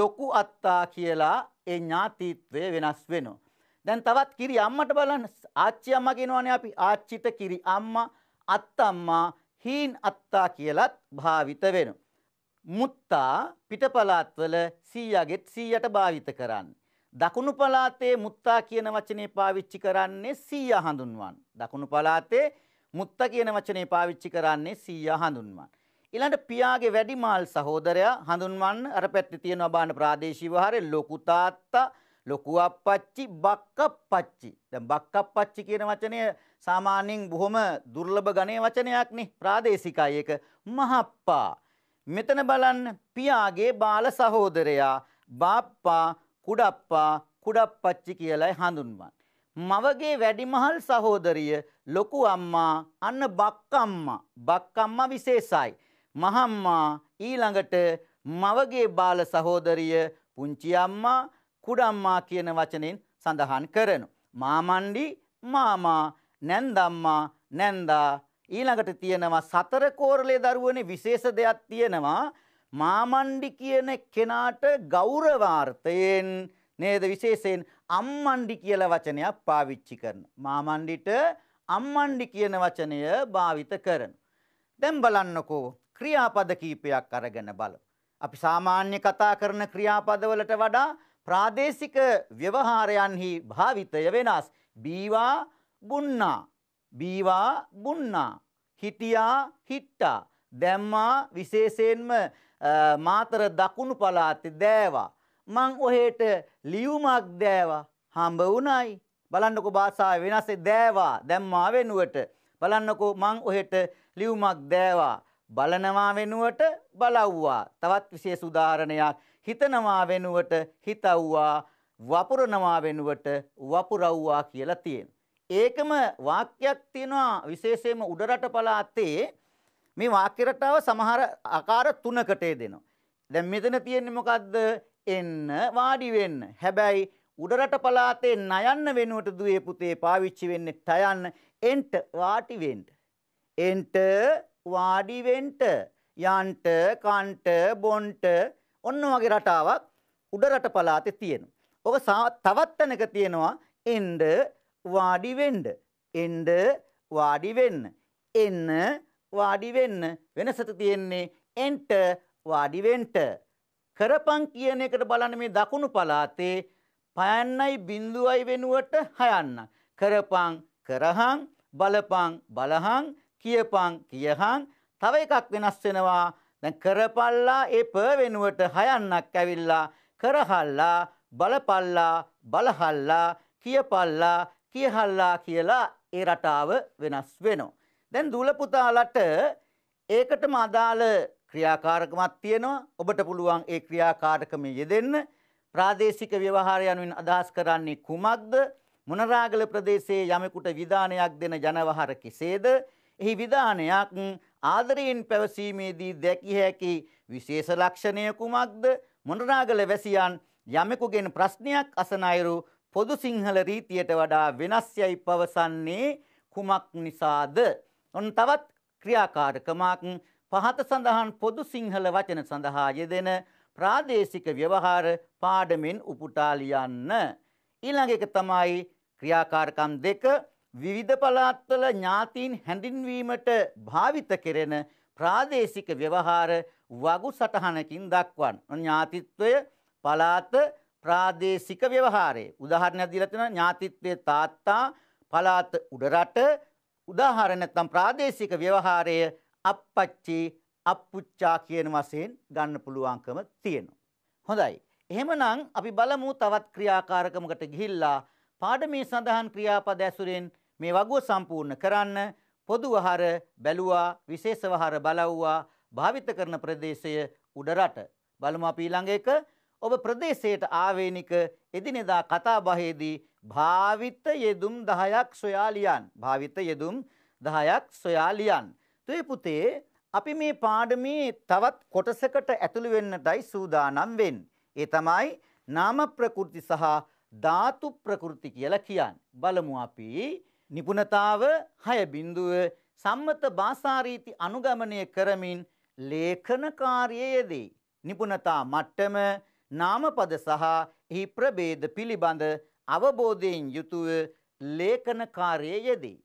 ලොකු අත්තා කියලා ඒ ඥාතිත්වය වෙනස් වෙනවා. දැන් තවත් කිරි අම්මට බලන්න ආච්චි අම්මා කියනවනේ අපි ආච්චිට කිරි අම්මා අත්තම්මා හීන් අත්තා කියලත් භාවිත වෙනවා. මුත්තා පිටපලාත්වල සීයාගෙත් සීයට භාවිත කරන්න. දකුණු පලාතේ මුත්තා කියන වචනේ පාවිච්චි කරන්නේ සීයා හඳුන්වන්. දකුණු පලාතේ මුත්ත කියන වචනේ පාවිච්චි කරන්නේ සීයා හඳුන්වන්න. ඊළඟට පියාගේ වැඩිමාල් සහෝදරයා හඳුන්වන්න අර පැත්තේ තියෙනවා බාන ප්‍රාදේශීය වහරේ ලොකු තාත්තා ලොකු අප්පච්චි බක්කප්පච්චි. දැන් බක්කප්පච්චි කියන වචනය සාමාන්‍යයෙන් බොහොම දුර්ලභ ගණේ වචනයක් නේ. ප්‍රාදේශිකයි ඒක. මහප්පා. මෙතන බලන්න පියාගේ බාල සහෝදරයා බාප්පා කුඩප්පා කුඩප්පච්චි කියලායි හඳුන්වන්නේ. මවගේ වැඩිමහල් සහෝදරිය ලොකු අම්මා අන්න බක්කම්මා බක්කම්මා විශේෂයි. මහම්මා ඊළඟට මවගේ බාල සහෝදරිය පුංචි අම්මා කුඩම්මා කියන වචනෙන් සඳහන් කරනු. මාමණ්ඩි මාමා නැන්දම්මා නැන්දා ඊළඟට තියෙනවා සතර කෝරලේ දරුවනේ විශේෂ දෙයක් තියෙනවා මාමණ්ඩි කියන කෙනාට ගෞරවාර්ථයෙන් නේද විශේෂයෙන් අම්මණ්ඩි කියලා වචනයක් පාවිච්චි කරන. මාමණ්ඩිට අම්මණ්ඩි කියන වචනය භාවිත කරන. දැන් බලන්නකෝ ක්‍රියාපද කීපයක් අරගෙන බලමු. අපි සාමාන්‍ය කතා කරන ක්‍රියාපදවලට වඩා ප්‍රාදේශික ව්‍යවහාරයන්හි භාවිතය වෙනස්. බීවා බුන්නා. බීවා බුන්නා. හිටියා හිට්ටා. දැම්මා විශේෂයෙන්ම මාතර දකුණු පළාතේ දෑවා. මං ඔහෙට ලියුමක් දෑවා හම්බ වුණයි. බලන්නකො භාෂාව වෙනස්සේ දෑවා දැම්මා වෙනුවට. බලන්නකො මං ඔහෙට ලියුමක් දෑවා. බලනවා වෙනුවට බලව්වා. තවත් විශේෂ උදාහරණයක් හිතනවා වෙනුවට හිතව්වා. වපුරනවා වෙනුවට වපුරව්වා කියලා තියෙන. ඒකම වාක්‍යයක් තියෙනවා විශේෂයෙන්ම උඩරට පළාතේ මේ වාක්‍ය රටාව සමහර ආකාර තුනකට දෙනවා. දැන් මෙතන තියෙන්නේ මොකද්ද? එන්න වාඩි වෙන්න. හැබැයි උඩරට පළාතේ නයන්න වෙනුවට දුවේ පුතේ පාවිච්චි වෙන්නේ තයන්න එන්ට වාටි වෙන්න. එන්ට වාඩි වෙන්න. යන්ට කන්ට බොන්ට ඔන්න වගේ රටාවක් උඩරට පළාතේ තියෙනවා. ඔක තවත් තැනක තියෙනවා එන්න වාඩි වෙන්න. එන්න වාඩි වෙන්න. එන්න වාඩි වෙන්න වෙනසට තියෙන්නේ එන්ට වාඩි වෙන්න. කරපං කියන එකට බලන්න මේ දකුණු පළාතේ පයන්නයි බිඳුවයි වෙනුවට හයන්න. කරපං කරහං බලපං බලහං කියපං කියහං තව එකක් වෙනස් වෙනවා. දැන් කරපල්ලා ඒ ප වෙනුවට හයන්නක් ඇවිල්ලා කරහල්ලා බලපල්ලා බලහල්ලා කියපල්ලා කියහල්ලා කියලා ඒ රටාව වෙනස් වෙනවා. දැන් දුල පුතාලට ඒකටම අදාළ ක්‍රියාකාරකමක් තියෙනවා. ඔබට පුළුවන් ඒ ක්‍රියාකාරකමේ යෙදෙන්න. ප්‍රාදේශික ව්‍යවහාර යනුවෙන් අදහස් කරන්නේ කුමක්ද? මොනරාගල ප්‍රදේශයේ යමෙකුට විධානයක් දෙන ජනවහර කෙසේද? එහි විධානයක් ආදරයෙන් පැවසීමේදී දැකිය හැකි විශේෂ ලක්ෂණය කුමක්ද? මොනරාගල වැසියන් යමෙකුගෙන් ප්‍රශ්නයක් අසන අයුරු පොදු සිංහල රීතියට වඩා වෙනස් යයි පවසන්නේ කුමක් නිසාද? ඔන්න තවත් ක්‍රියාකාරකමක් පහත සඳහන් පොදු සිංහල වචන සඳහා යෙදෙන ප්‍රාදේශික ව්‍යවහාර පාඩමින් උපුටා ලියන්න. ඊළඟ එක තමයි ක්‍රියාකාරකම් දෙක විවිධ පළාත්වල ඥාතීන් හැඳින්වීමට භාවිත කෙරෙන ප්‍රාදේශික ව්‍යවහාර වගු සටහනකින් දක්වන්. ඥාතිත්වය පළාත ප්‍රාදේශික ව්‍යවහාරයේ උදාහරණයක් දීලා තියෙනවා ඥාතිත්වයේ තාත්තා පළාත උඩරට උදාහරණ නැත්නම් ප්‍රාදේශික ව්‍යවහාරයේ අපච්චි අප්පුච්චා කියන වශයෙන් ගන්න පුළුවන්කම තියෙනවා. හොඳයි. එහෙමනම් අපි බලමු තවත් ක්‍රියාකාරකමකට ගිහිල්ලා පාඩමේ සඳහන් ක්‍රියාපද ඇසුරෙන් මේ වගුව සම්පූර්ණ කරන්න පොදුවහර බැලුවා විශේෂවහර බලව්වා භාවිත කරන ප්‍රදේශය උඩරට. බලමු අපි ඊළඟ එක ඔබ ප්‍රදේශයට ආවේනික එදිනෙදා කතාබහේදී භාවිත යෙදුම් 10ක් සොයා ලියන්න. භාවිත යෙදුම් 10ක් සොයා ලියන්න. ඒ පුතේ අපි මේ පාඩමේ තවත් කොටසකට ඇතුළු වෙන්නටයි සූදානම් වෙන්නේ. ඒ තමයි නාම ප්‍රකෘති සහ ධාතු ප්‍රකෘති කියලා කියන්නේ. බලමු අපි නිපුණතාව 6 බිඳුව සම්මත භාෂා රීති අනුගමනය කරමින් ලේඛන කාර්යයේ යෙදී නිපුණතා මට්ටම නාමපද සහ එහි ප්‍රභේද පිළිබඳ අවබෝධයෙන් යුතුව ලේඛන කාර්යයේ යෙදී.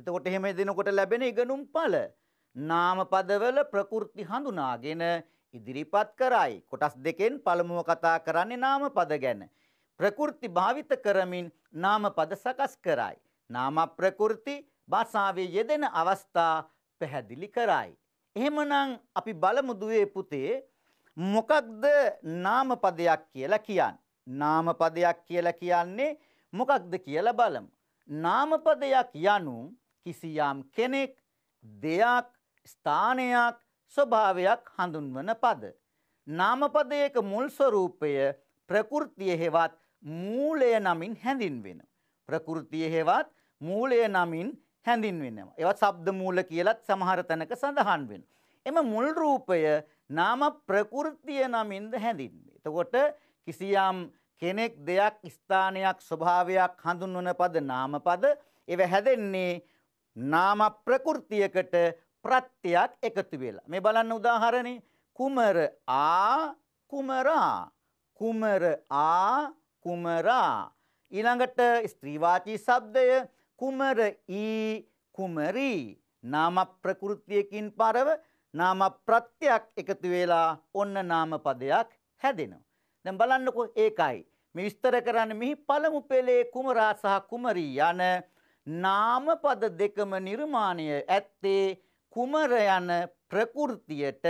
එතකොට එහෙම දෙනකොට ලැබෙන ඉගෙනුම් ඵල නාමපදවල ප්‍රකෘති හඳුනාගෙන ඉදිරිපත් කරයි. කොටස් දෙකෙන් පළමුව කතා කරන්නේ නාමපද ගැන. ප්‍රකෘති භාවිත කරමින් නාමපද සකස් කරයි. නාම ප්‍රකෘති භාෂාවේ යෙදෙන අවස්ථා පැහැදිලි කරයි. එහෙමනම් අපි බලමු දුවේ පුතේ මොකක්ද නාමපදයක් කියලා කියන්නේ? නාමපදයක් කියලා කියන්නේ මොකක්ද කියලා බලමු. නාමපදයක් යනු කිසියම් කෙනෙක් දෙයක් ස්ථානයක් ස්වභාවයක් හඳුන්වන පද. නාමපදයක මුල් ස්වරූපය ප්‍රකෘතිය හෙවත් මූලය නමින් හැඳින්වෙන. ප්‍රකෘතිය හෙවත් මූලය නමින් හැඳින්වෙනවා. ඒවත් සබ්ද මූල කියලත් සමහර තැනක සඳහන් වෙන. එම මුල් රූපය නාම ප්‍රකෘතිය නමින්ද හැඳින්වේ. එතකොට කිසියම් කෙනෙක් දෙයක් ස්ථානයක් ස්වභාවයක් හඳුන්වන පද නාමපද එව හැදෙන්නේ නාම ප්‍රකෘතියකට ප්‍රත්‍යයත් එකතු වෙලා. මේ බලන්න උදාහරණේ කුමර ආ කුමරා කුමර ආ කුමරා ඊළඟට ස්ත්‍රීවාචී શબ્දය කුමර ඊ කුමරී නාම ප්‍රකෘතියකින් පරව නාම ප්‍රත්‍යක් එකතු වෙලා ඔන්න නාම පදයක් හැදෙනවා. දැන් බලන්නකෝ ඒකයි. මේ විස්තර කරන්නේ මෙහි පළමු පෙළේ කුමරා සහ කුමරී යන නාම පද දෙකම නිර්මාණය ඇත්තේ කුමර යන ප්‍රකෘතියට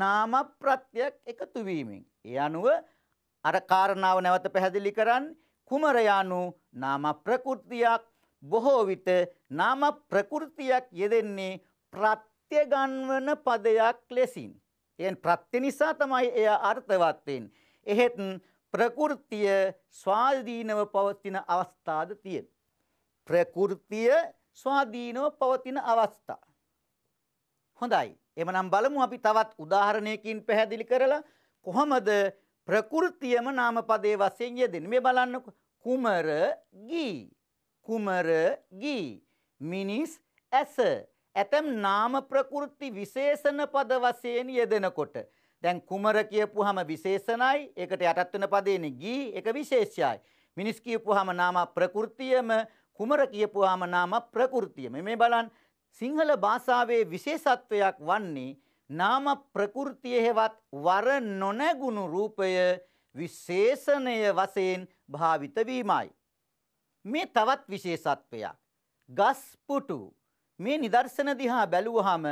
නාම ප්‍රත්‍යයක් එකතු වීමෙන්. ඒ අනුව අර කාරණාව නැවත පැහැදිලි කරන්න කුමරයානු නාම ප්‍රකෘතියක් බොහෝ විට නාම ප්‍රකෘතියක් යෙදෙන්නේ ප්‍රත්‍යගන්වන පදයක් ලෙසින්. එන් ප්‍රත්‍ය නිසා තමයි එය අර්ථවත් වෙන්නේ. එහෙත් ප්‍රකෘතිය ස්වාධීනව පවතින අවස්ථාද තියෙනවා. ප්‍රකෘතිය ස්වාධීනව පවතින අවස්ථා. හොඳයි. එමනම් බලමු අපි තවත් උදාහරණයකින් පැහැදිලි කරලා කොහොමද ප්‍රകൃතියම නාමපදයේ වශයෙන් යෙදෙන්නේ. මේ බලන්නකො. කුමර ගී. කුමර ගී. මිනිස් ඇස. ඇතම් නාම ප්‍රകൃති විශේෂණ පද වශයෙන් යෙදෙනකොට දැන් කුමර කියපුවාම විශේෂණයි ඒකට යටත් වෙන පදේනේ ගී ඒක විශේෂයයි මිනිස් කියපුවාම නාම ප්‍රകൃතියම කුමර කියපුවාම නාම ප්‍රകൃතියම මේ බලන්න සිංහල භාෂාවේ විශේෂත්වයක් වන්නේ නාම ප්‍රකෘතිය හෙවත් වර නොනැගුණු රූපය විශේෂණය වශයෙන් භාවිත වීමයි. මේ තවත් විශේෂත්වයක්. ගස් පුටු මේ නිදර්ශන දිහා බැලුවහම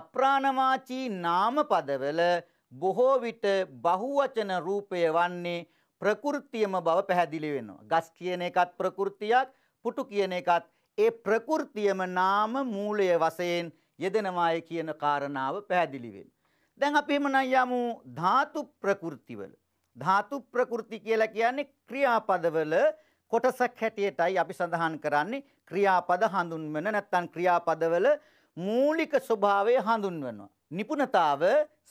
අප්‍රාණවාචී නාමපදවල බොහෝ විට බහුවචන රූපය වන්නේ ප්‍රകൃතියම බව පැහැදිලි වෙනවා. ගස් කියන එකත් ප්‍රകൃතියක්, පුටු කියන එකත් ඒ ප්‍රകൃතියම නාම මූලය වශයෙන් යෙදෙනවායි කියන කාරණාව පැහැදිලි වෙනවා. දැන් අපි එහෙමනම් යමු ධාතු ප්‍රകൃතිවල. ධාතු ප්‍රകൃති කියලා කියන්නේ ක්‍රියාපදවල කොටසක් හැටියටයි අපි සඳහන් කරන්නේ ක්‍රියාපද හඳුන්වන නැත්නම් ක්‍රියාපදවල මූලික ස්වභාවය හඳුන්වනවා. නිපුණතාව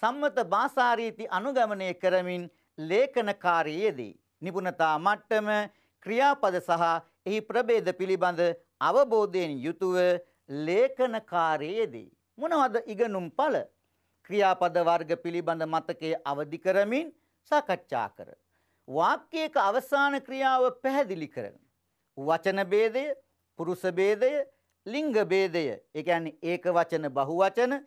සම්මත භාෂාරීති අනුගමනය කරමින් ලේඛනකාරයේදී නිපුණතා මට්ටම ක්‍රියාපද සහ එහි ප්‍රභේද පිළිබඳ අවබෝධයෙන් යුතුව ලේඛනකාරයේදී මොනවද ඉගෙනුම් ඵල ක්‍රියාපද වර්ග පිළිබඳ මතකයේ අවදි කරමින් සාකච්ඡා කර වාක්‍යයක අවසාන ක්‍රියාව පැහැදිලි කරන වචන ભેදය පුරුෂ ભેදය ලිංග ભેදය ඒ කියන්නේ ඒක වචන බහු වචන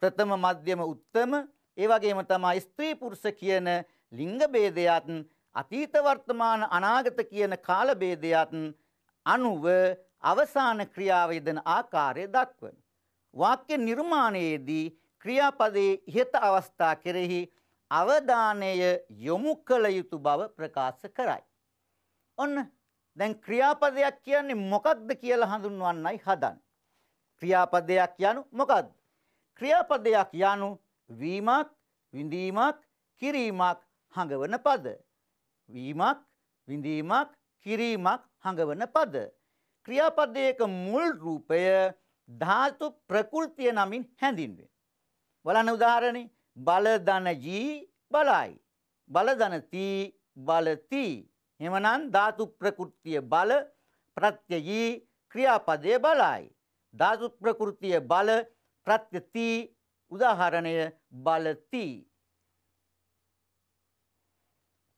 ප්‍රථම මධ්‍යම උත්තම ඒ වගේම තමයි ස්ත්‍රී පුරුෂ කියන ලිංග ભેදයත් අතීත වර්තමාන අනාගත කියන කාල ભેදයත් අනුව අවසාන ක්‍රියාව යෙදෙන ආකාරය දක්වන. වාක්‍ය නිර්මාණයේදී ක්‍රියාපදයේ ඉහත අවස්ථා කෙරෙහි අවධානය යොමු කළ යුතු බව ප්‍රකාශ කරයි. ඔන්න දැන් ක්‍රියාපදයක් කියන්නේ මොකක්ද කියලා හඳුන්වන්නයි හදන්. ක්‍රියාපදයක් යනු මොකක්ද. ක්‍රියාපදයක් යනු වීමක් විඳීමක් කිරීමක් හඟවන පද. වීමක් විඳීමක් කිරීමක් හඟවන පද. ක්‍රියාපදයක මුල් රූපය ධාතු ප්‍රകൃතිය නමින් හැඳින්වේ. බලන්න උදාහරණේ බල ධන ජී බලයි. බල ධන තී බලති. එමනම් ධාතු ප්‍රകൃතිය බල ප්‍රත්‍යයී ක්‍රියාපදයේ බලයි. ධාතු ප්‍රകൃතිය බල ප්‍රත්‍යති උදාහරණය බලති.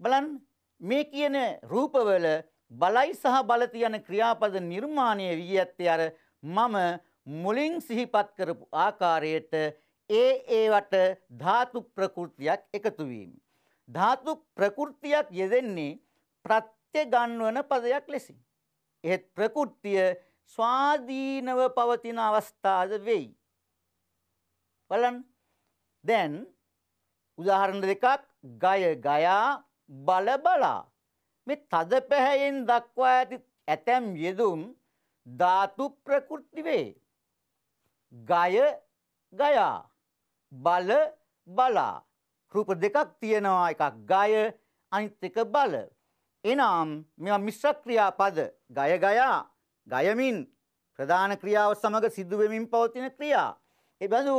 බලන්න මේ කියන රූපවල බලයි සහ බල තියන ක්‍රියාපද නිර්මාණය වී ඇත්තේ අර මම මුලින් සිහිපත් කරපු ආකාරයට ඒ ඒවට ධාතු ප්‍රකෘතියක් එකතු වීම. ධාතු ප්‍රකෘතියක් යෙදෙන්නේ ප්‍රත්‍ය ගන්වන පදයක් ලෙසින්. එහෙත් ප්‍රකෘතිය ස්වාධීනව පවතින අවස්ථාද වෙයි. බලන්න දැන් උදාහරණ දෙකක් ගය ගයා බල බලා මේ තද පැහැයෙන් දක්වා ඇති ඇතැම් යෙදුම් ධාතු ප්‍රකෘති වේ. ගය ගයා බල බලා රූප දෙකක් තියෙනවා එකක් ගය අනිත් එක බල. එනම් මෙවා මිශ්‍ර ක්‍රියාපද ගය ගයා ගයමින් ප්‍රධාන ක්‍රියාව සමග සිදු වෙමින් පවතින ක්‍රියා. එබඳු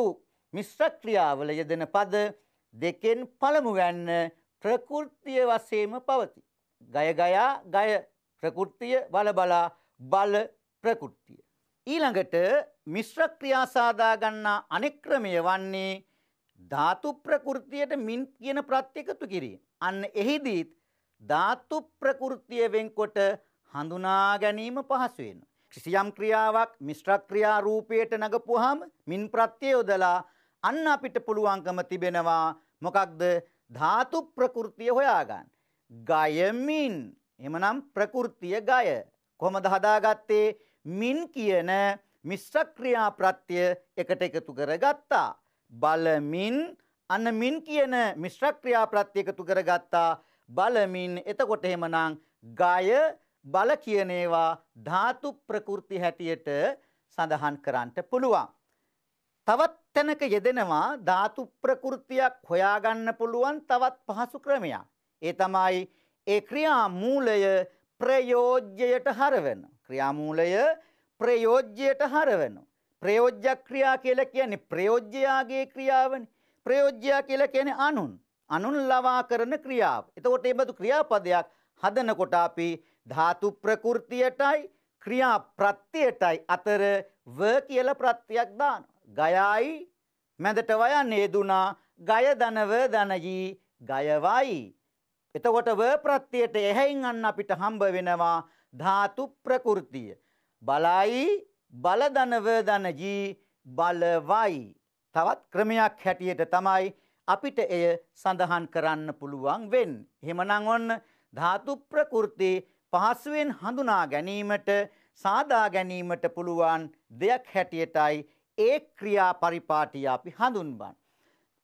මිශ්‍ර ක්‍රියාවල යෙදෙන පද දෙකෙන් පළමු ගන්න ප්‍රകൃතිය වශයෙන්ම පවතී. ගය ගයා ගය ප්‍රකෘතිය බල බලා බල ප්‍රකෘතිය. ඊළඟට මිශ්‍ර ක්‍රියා සාදා ගන්නා අනෙක් ක්‍රමය වන්නේ ධාතු ප්‍රකෘතියට මින් කියන ප්‍රත්‍යකතු කිරීම. අන්න එහිදීත් ධාතු ප්‍රකෘතිය වෙන්කොට හඳුනා ගැනීම පහසු වෙනවා. කිසියම් ක්‍රියාවක් මිශ්‍ර ක්‍රියා රූපයට නගපුවාම මින් ප්‍රත්‍ය යොදලා අන්න අපිට පුළුවන්කම තිබෙනවා මොකක්ද ධාතු ප්‍රකෘතිය හොයාගන්න. ගයමින් එහෙමනම් ප්‍රകൃතිය ගය කොහොමද හදාගත්තේ මින් කියන මිශ්‍ර ක්‍රියා ප්‍රත්‍ය එකට එකතු කරගත්තා බලමින් අන්න මින් කියන මිශ්‍ර ක්‍රියා ප්‍රත්‍ය එකතු කරගත්තා බලමින් එතකොට එහෙමනම් ගය බල කියන ඒවා ධාතු ප්‍රകൃති හැටියට සඳහන් කරන්නට පුළුවන්. තවත් තැනක යෙදෙනවා ධාතු ප්‍රകൃතියක් හොයාගන්න පුළුවන් තවත් පහසු ක්‍රමයක්. ඒ තමයි ඒ ක්‍රියාමූලය ප්‍රයෝජ්‍යයට හරවන. ක්‍රියාමූලය ප්‍රයෝජ්‍යයට හරවන. ප්‍රයෝජ්‍ය ක්‍රියා කියලා කියන්නේ ප්‍රයෝජ්‍යයාගේ ක්‍රියාවනේ. ප්‍රයෝජ්‍යයා කියලා කියන්නේ අනුන්. අනුන් ලවා කරන ක්‍රියාව. එතකොට මේ බඳු ක්‍රියාපදයක් හදනකොට අපි ධාතු ප්‍රകൃතියටයි ක්‍රියා ප්‍රත්‍යයටයි අතර ව කියලා ප්‍රත්‍යයක් දානවා. ගයයි මැදට වයන්නේ දුනා ගය ධනව ධනයි ගයවයි එතකොට ව ප්‍රත්‍යයට එහෙන් අන්න අපිට හම්බ වෙනවා ධාතු ප්‍රകൃතිය. බලයි බලදන වදන ජී බලවයි. තවත් ක්‍රමයක් හැටියට තමයි අපිට එය සඳහන් කරන්න පුළුවන් වෙන්නේ. එහෙමනම් ඔන්න ධාතු ප්‍රകൃති පහසුවෙන් හඳුනා ගැනීමට සාදා ගැනීමට පුළුවන් දෙයක් හැටියටයි ඒ ක්‍රියා පරිපාටිය අපි හඳුන්වන්නේ.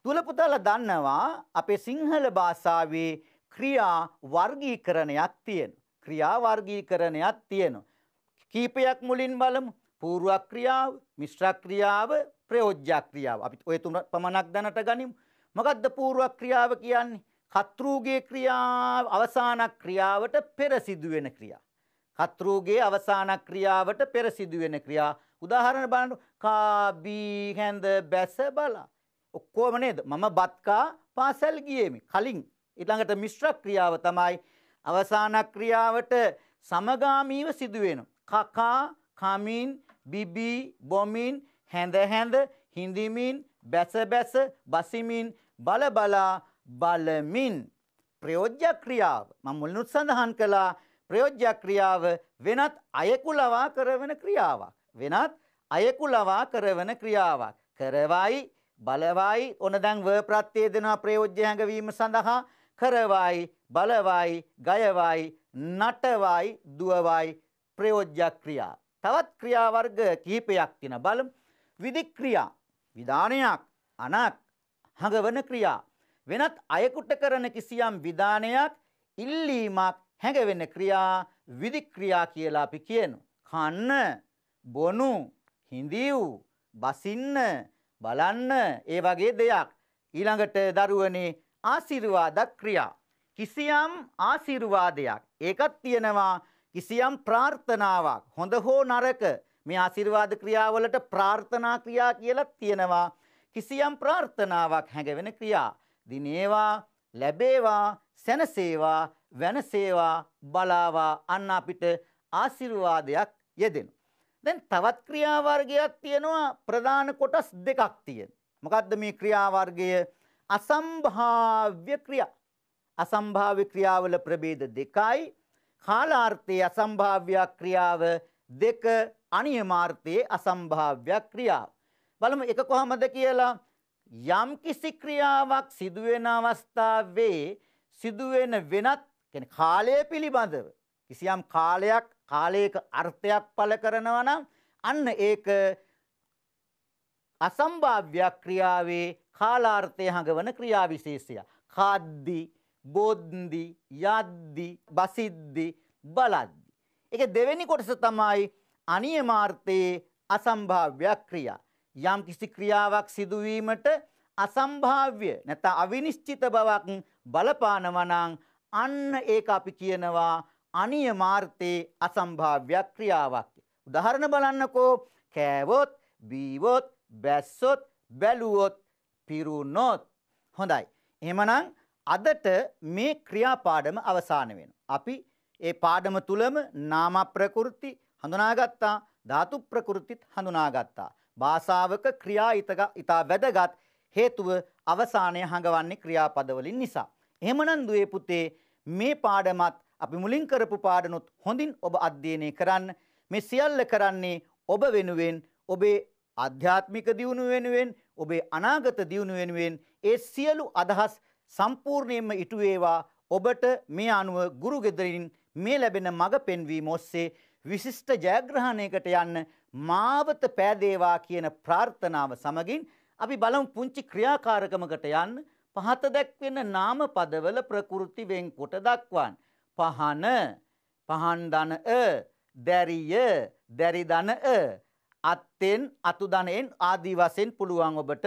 තුල පුතාලා දන්නවා අපේ සිංහල භාෂාවේ ක්‍රියා වර්ගීකරණයක් තියෙනවා. ක්‍රියා වර්ගීකරණයක් තියෙනවා. කීපයක් මුලින් බලමු. පූර්ව ක්‍රියාව, මිශ්‍ර ක්‍රියාව, ප්‍රයෝජ්‍ය ක්‍රියාව. අපි ඔය තුන පමණක් දැනට ගනිමු. මොකද්ද පූර්ව ක්‍රියාව කියන්නේ? කත්‍රූගේ ක්‍රියාව අවසාන ක්‍රියාවට පෙර සිදුවෙන ක්‍රියා. කත්‍රූගේ අවසාන ක්‍රියාවට පෙර සිදුවෙන ක්‍රියා. උදාහරණ බලන්න කා බී හැඳ බැස බලා. ඔක්කොම නේද? මම බත් කා පාසල් ගියේමි. කලින් ඊළඟට මිශ්‍ර ක්‍රියාව තමයි අවසාන ක්‍රියාවට සමගාමීව සිදුවෙන. කකා, කමින්, බිබී, බොමින්, හැඳ හැඳ, හිඳමින්, බැස බැස, බසිමින්, බල බලා, බලමින් ප්‍රයෝජ්‍ය ක්‍රියාව මම මුලිනුත් සඳහන් කළා ප්‍රයෝජ්‍ය ක්‍රියාව වෙනත් අයෙකු ලවා කරවන ක්‍රියාවක්. වෙනත් අයෙකු ලවා කරවන ක්‍රියාවක්. කරවයි බලවයි ඕන දැන් වර් ප්‍රත්‍යය දෙනවා ප්‍රයෝජ්‍ය හැඟවීම සඳහා කරවයි බලවයි ගයවයි නටවයි දුවවයි ප්‍රයෝජ්‍ය ක්‍රියා. තවත් ක්‍රියා වර්ග කිහිපයක් තියෙන බලමු. විධික්‍රියා විධානයක් අනක් හඟවන ක්‍රියා වෙනත් අයෙකුට කරන කිසියම් විධානයක් ඉල්ලීමක් හැඟවෙන ක්‍රියා විධික්‍රියා කියලා අපි කියනවා. කන්න, බොනු, හිඳිව්, බසින්න, බලන්න ඒ වගේ දෙයක්. ඊළඟට දරුවනේ ආශිර්වාදක් ක්‍රියා. කිසියම් ආශිර්වාදයක්. ඒකත් තියෙනවා කිසියම් ප්‍රාර්ථනාවක්. හොඳ හෝ නරක මේ ආශිර්වාද ක්‍රියාවලට ප්‍රාර්ථනා ක්‍රියා කියලා තියෙනවා. කිසියම් ප්‍රාර්ථනාවක් හැඟවෙන ක්‍රියා. දිනේවා ලැබේවා සැනසේවා වෙනසේවා බලාවා අන්න අපිට ආශිර්වාදයක් යෙදෙනවා. දැන් තවත් ක්‍රියා වර්ගයක් තියෙනවා ප්‍රධාන කොටස් දෙකක් තියෙන. මොකද්ද මේ ක්‍රියා වර්ගය? අසම්භාව්‍ය ක්‍රියා. අසම්භාව්‍ය ක්‍රියාවල ප්‍රභේද දෙකයි. කාලාර්ථයේ අසම්භාව්‍ය ක්‍රියාව දෙක අනියමාර්ථයේ අසම්භාව්‍ය ක්‍රියාව. බලමු එක කොහමද කියලා යම් කිසි ක්‍රියාවක් සිදුවෙන අවස්ථාවේ සිදුවෙන වෙනත් කියන්නේ කාලය පිළිබඳව කිසියම් කාලයක් කාලයක අර්ථයක් පළ කරනවා නම් අන්න ඒක අසම්භාව්‍යයක් ක්‍රියාවේ කාලාර්ථය හඟවන ක්‍රියාවිශේෂය. කාද්දි, බොද්දි, යද්දි, බසිද්දි, බලද්දි. ඒක දෙවෙනි කොටස තමයි අනියමාර්ථයේ අසම්භාව්‍යයක් ක්‍රියා. යම් කිසි ක්‍රියාවක් සිදුවීමට අසම්භාව්‍ය නැත්නම් අවිනිශ්චිත බවක් බලපානවා නම් අන්න ඒක අපි කියනවා අනියමාර්ථයේ අසම්භාව්‍යයක් ක්‍රියාවක්. උදාහරණ බලන්නකෝ කෑවොත්, බීවොත්, බැස්සොත් බැලුවොත් පිරුණොත් හොඳයි. එහෙමනම් අදට මේ ක්‍රියාපාඩම අවසාන වෙනවා. අපි ඒ පාඩම තුලම නාම ප්‍රකෘති හඳුනාගත්තා, ධාතු ප්‍රකෘතිත් හඳුනාගත්තා. භාෂාවක ක්‍රියා ඊතා වැදගත් හේතුව අවසානයේ හඟවන්නේ ක්‍රියාපදවලින් නිසා. එහෙමනම් දුවේ පුතේ මේ පාඩමත් අපි මුලින් කරපු පාඩනොත් හොඳින් ඔබ අධ්‍යයනය කරන්න. මේ සියල්ල කරන්නේ ඔබ වෙනුවෙන් ඔබේ ආධ්‍යාත්මික දියුණුව වෙනුවෙන් ඔබේ අනාගත දියුණුව වෙනුවෙන් ඒ සියලු අදහස් සම්පූර්ණයෙන්ම ඉටු වේවා ඔබට මේ අනුව ගුරු ගෙදරින් මේ ලැබෙන මඟ පෙන්වීම ඔස්සේ විශිෂ්ට ජයග්‍රහණයකට යන්න මාවත පෑදේවා කියන ප්‍රාර්ථනාව සමගින් අපි බලමු පුංචි ක්‍රියාකාරකමකට යන්න පහත දැක්වෙන නාම පදවල ප්‍රකෘති වෙන්කොට දක්වන් පහන පහන් දන අ දැරිය දැරි දන අ අත්තෙන් අතුදනයෙන් ආදී වශයෙන් පුළුවන් ඔබට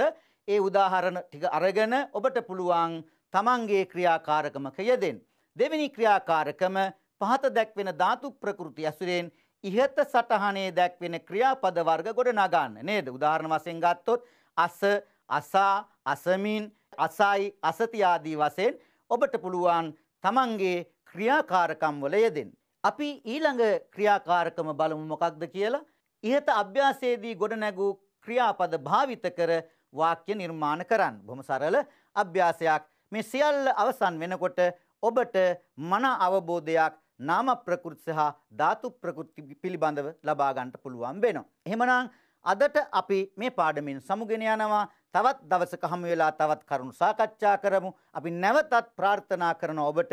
ඒ උදාහරණ ටික අරගෙන ඔබට පුළුවන් තමන්ගේ ක්‍රියාකාරකමක යෙදෙන්. දෙවෙනි ක්‍රියාකාරකම පහත දැක්වෙන ධාතු ප්‍රකෘති ඇසුරෙන් ඉහත සටහනේ දැක්වෙන ක්‍රියාපද වර්ග ගොඩ නගන්න නේද. උදාහරණ වශයෙන් ගත්තොත් අස අසා අසමින් අසයි අසති ආදී වශයෙන් ඔබට පුළුවන් තමන්ගේ ක්‍රියාකාරකම් වල යෙදෙන්. අපි ඊළඟ ක්‍රියාකාරකම බලමු මොකක්ද කියලා ඉහත අභ්‍යාසයේදී ගොඩනැගූ ක්‍රියාපද භාවිත කර වාක්‍ය නිර්මාණ කරන්න. බොහොම සරල අභ්‍යාසයක්. මේ සියල්ල අවසන් වෙනකොට ඔබට මන අවබෝධයක් නාම ප්‍රකෘති සහ ධාතු ප්‍රකෘති පිළිබඳව ලබා ගන්නට පුළුවන් වෙනවා. එහෙමනම් අදට අපි මේ පාඩමින් සමුගෙන යනවා. තවත් දවසක හමු වෙලා තවත් කරුණු සාකච්ඡා කරමු. අපි නැවතත් ප්‍රාර්ථනා කරන ඔබට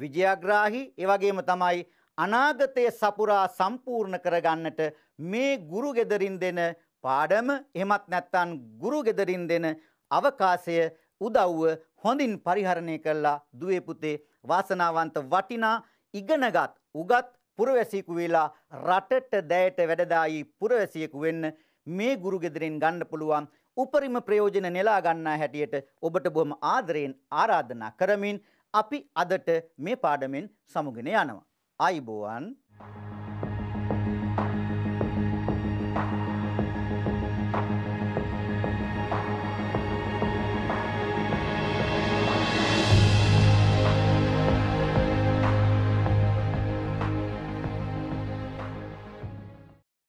විජයග්‍රාහි, ඒ වගේම තමයි අනාගතයේ සපුරා සම්පූර්ණ කරගන්නට මේ ගුරු ගෙදරින් දෙන පාඩම එහෙමත් නැත්නම් ගුරු ගෙදරින් දෙන අවකාශය උදව්ව හොඳින් පරිහරණය කළා දුවේ පුතේ වාසනාවන්ත වටිනා ඉගෙනගත් උගත් පුරවැසියෙකු වෙලා රටට දැයට වැඩදායි පුරවැසියෙකු වෙන්න මේ ගුරු ගෙදරින් ගන්න පුළුවන් උපරිම ප්‍රයෝජන නෙලා ගන්නා හැටියට ඔබට බොහොම ආදරයෙන් ආරාධනා කරමින් අපි අදට මේ පාඩමෙන් සමුගෙන යනවා. අයිබෝවන්. Thank you.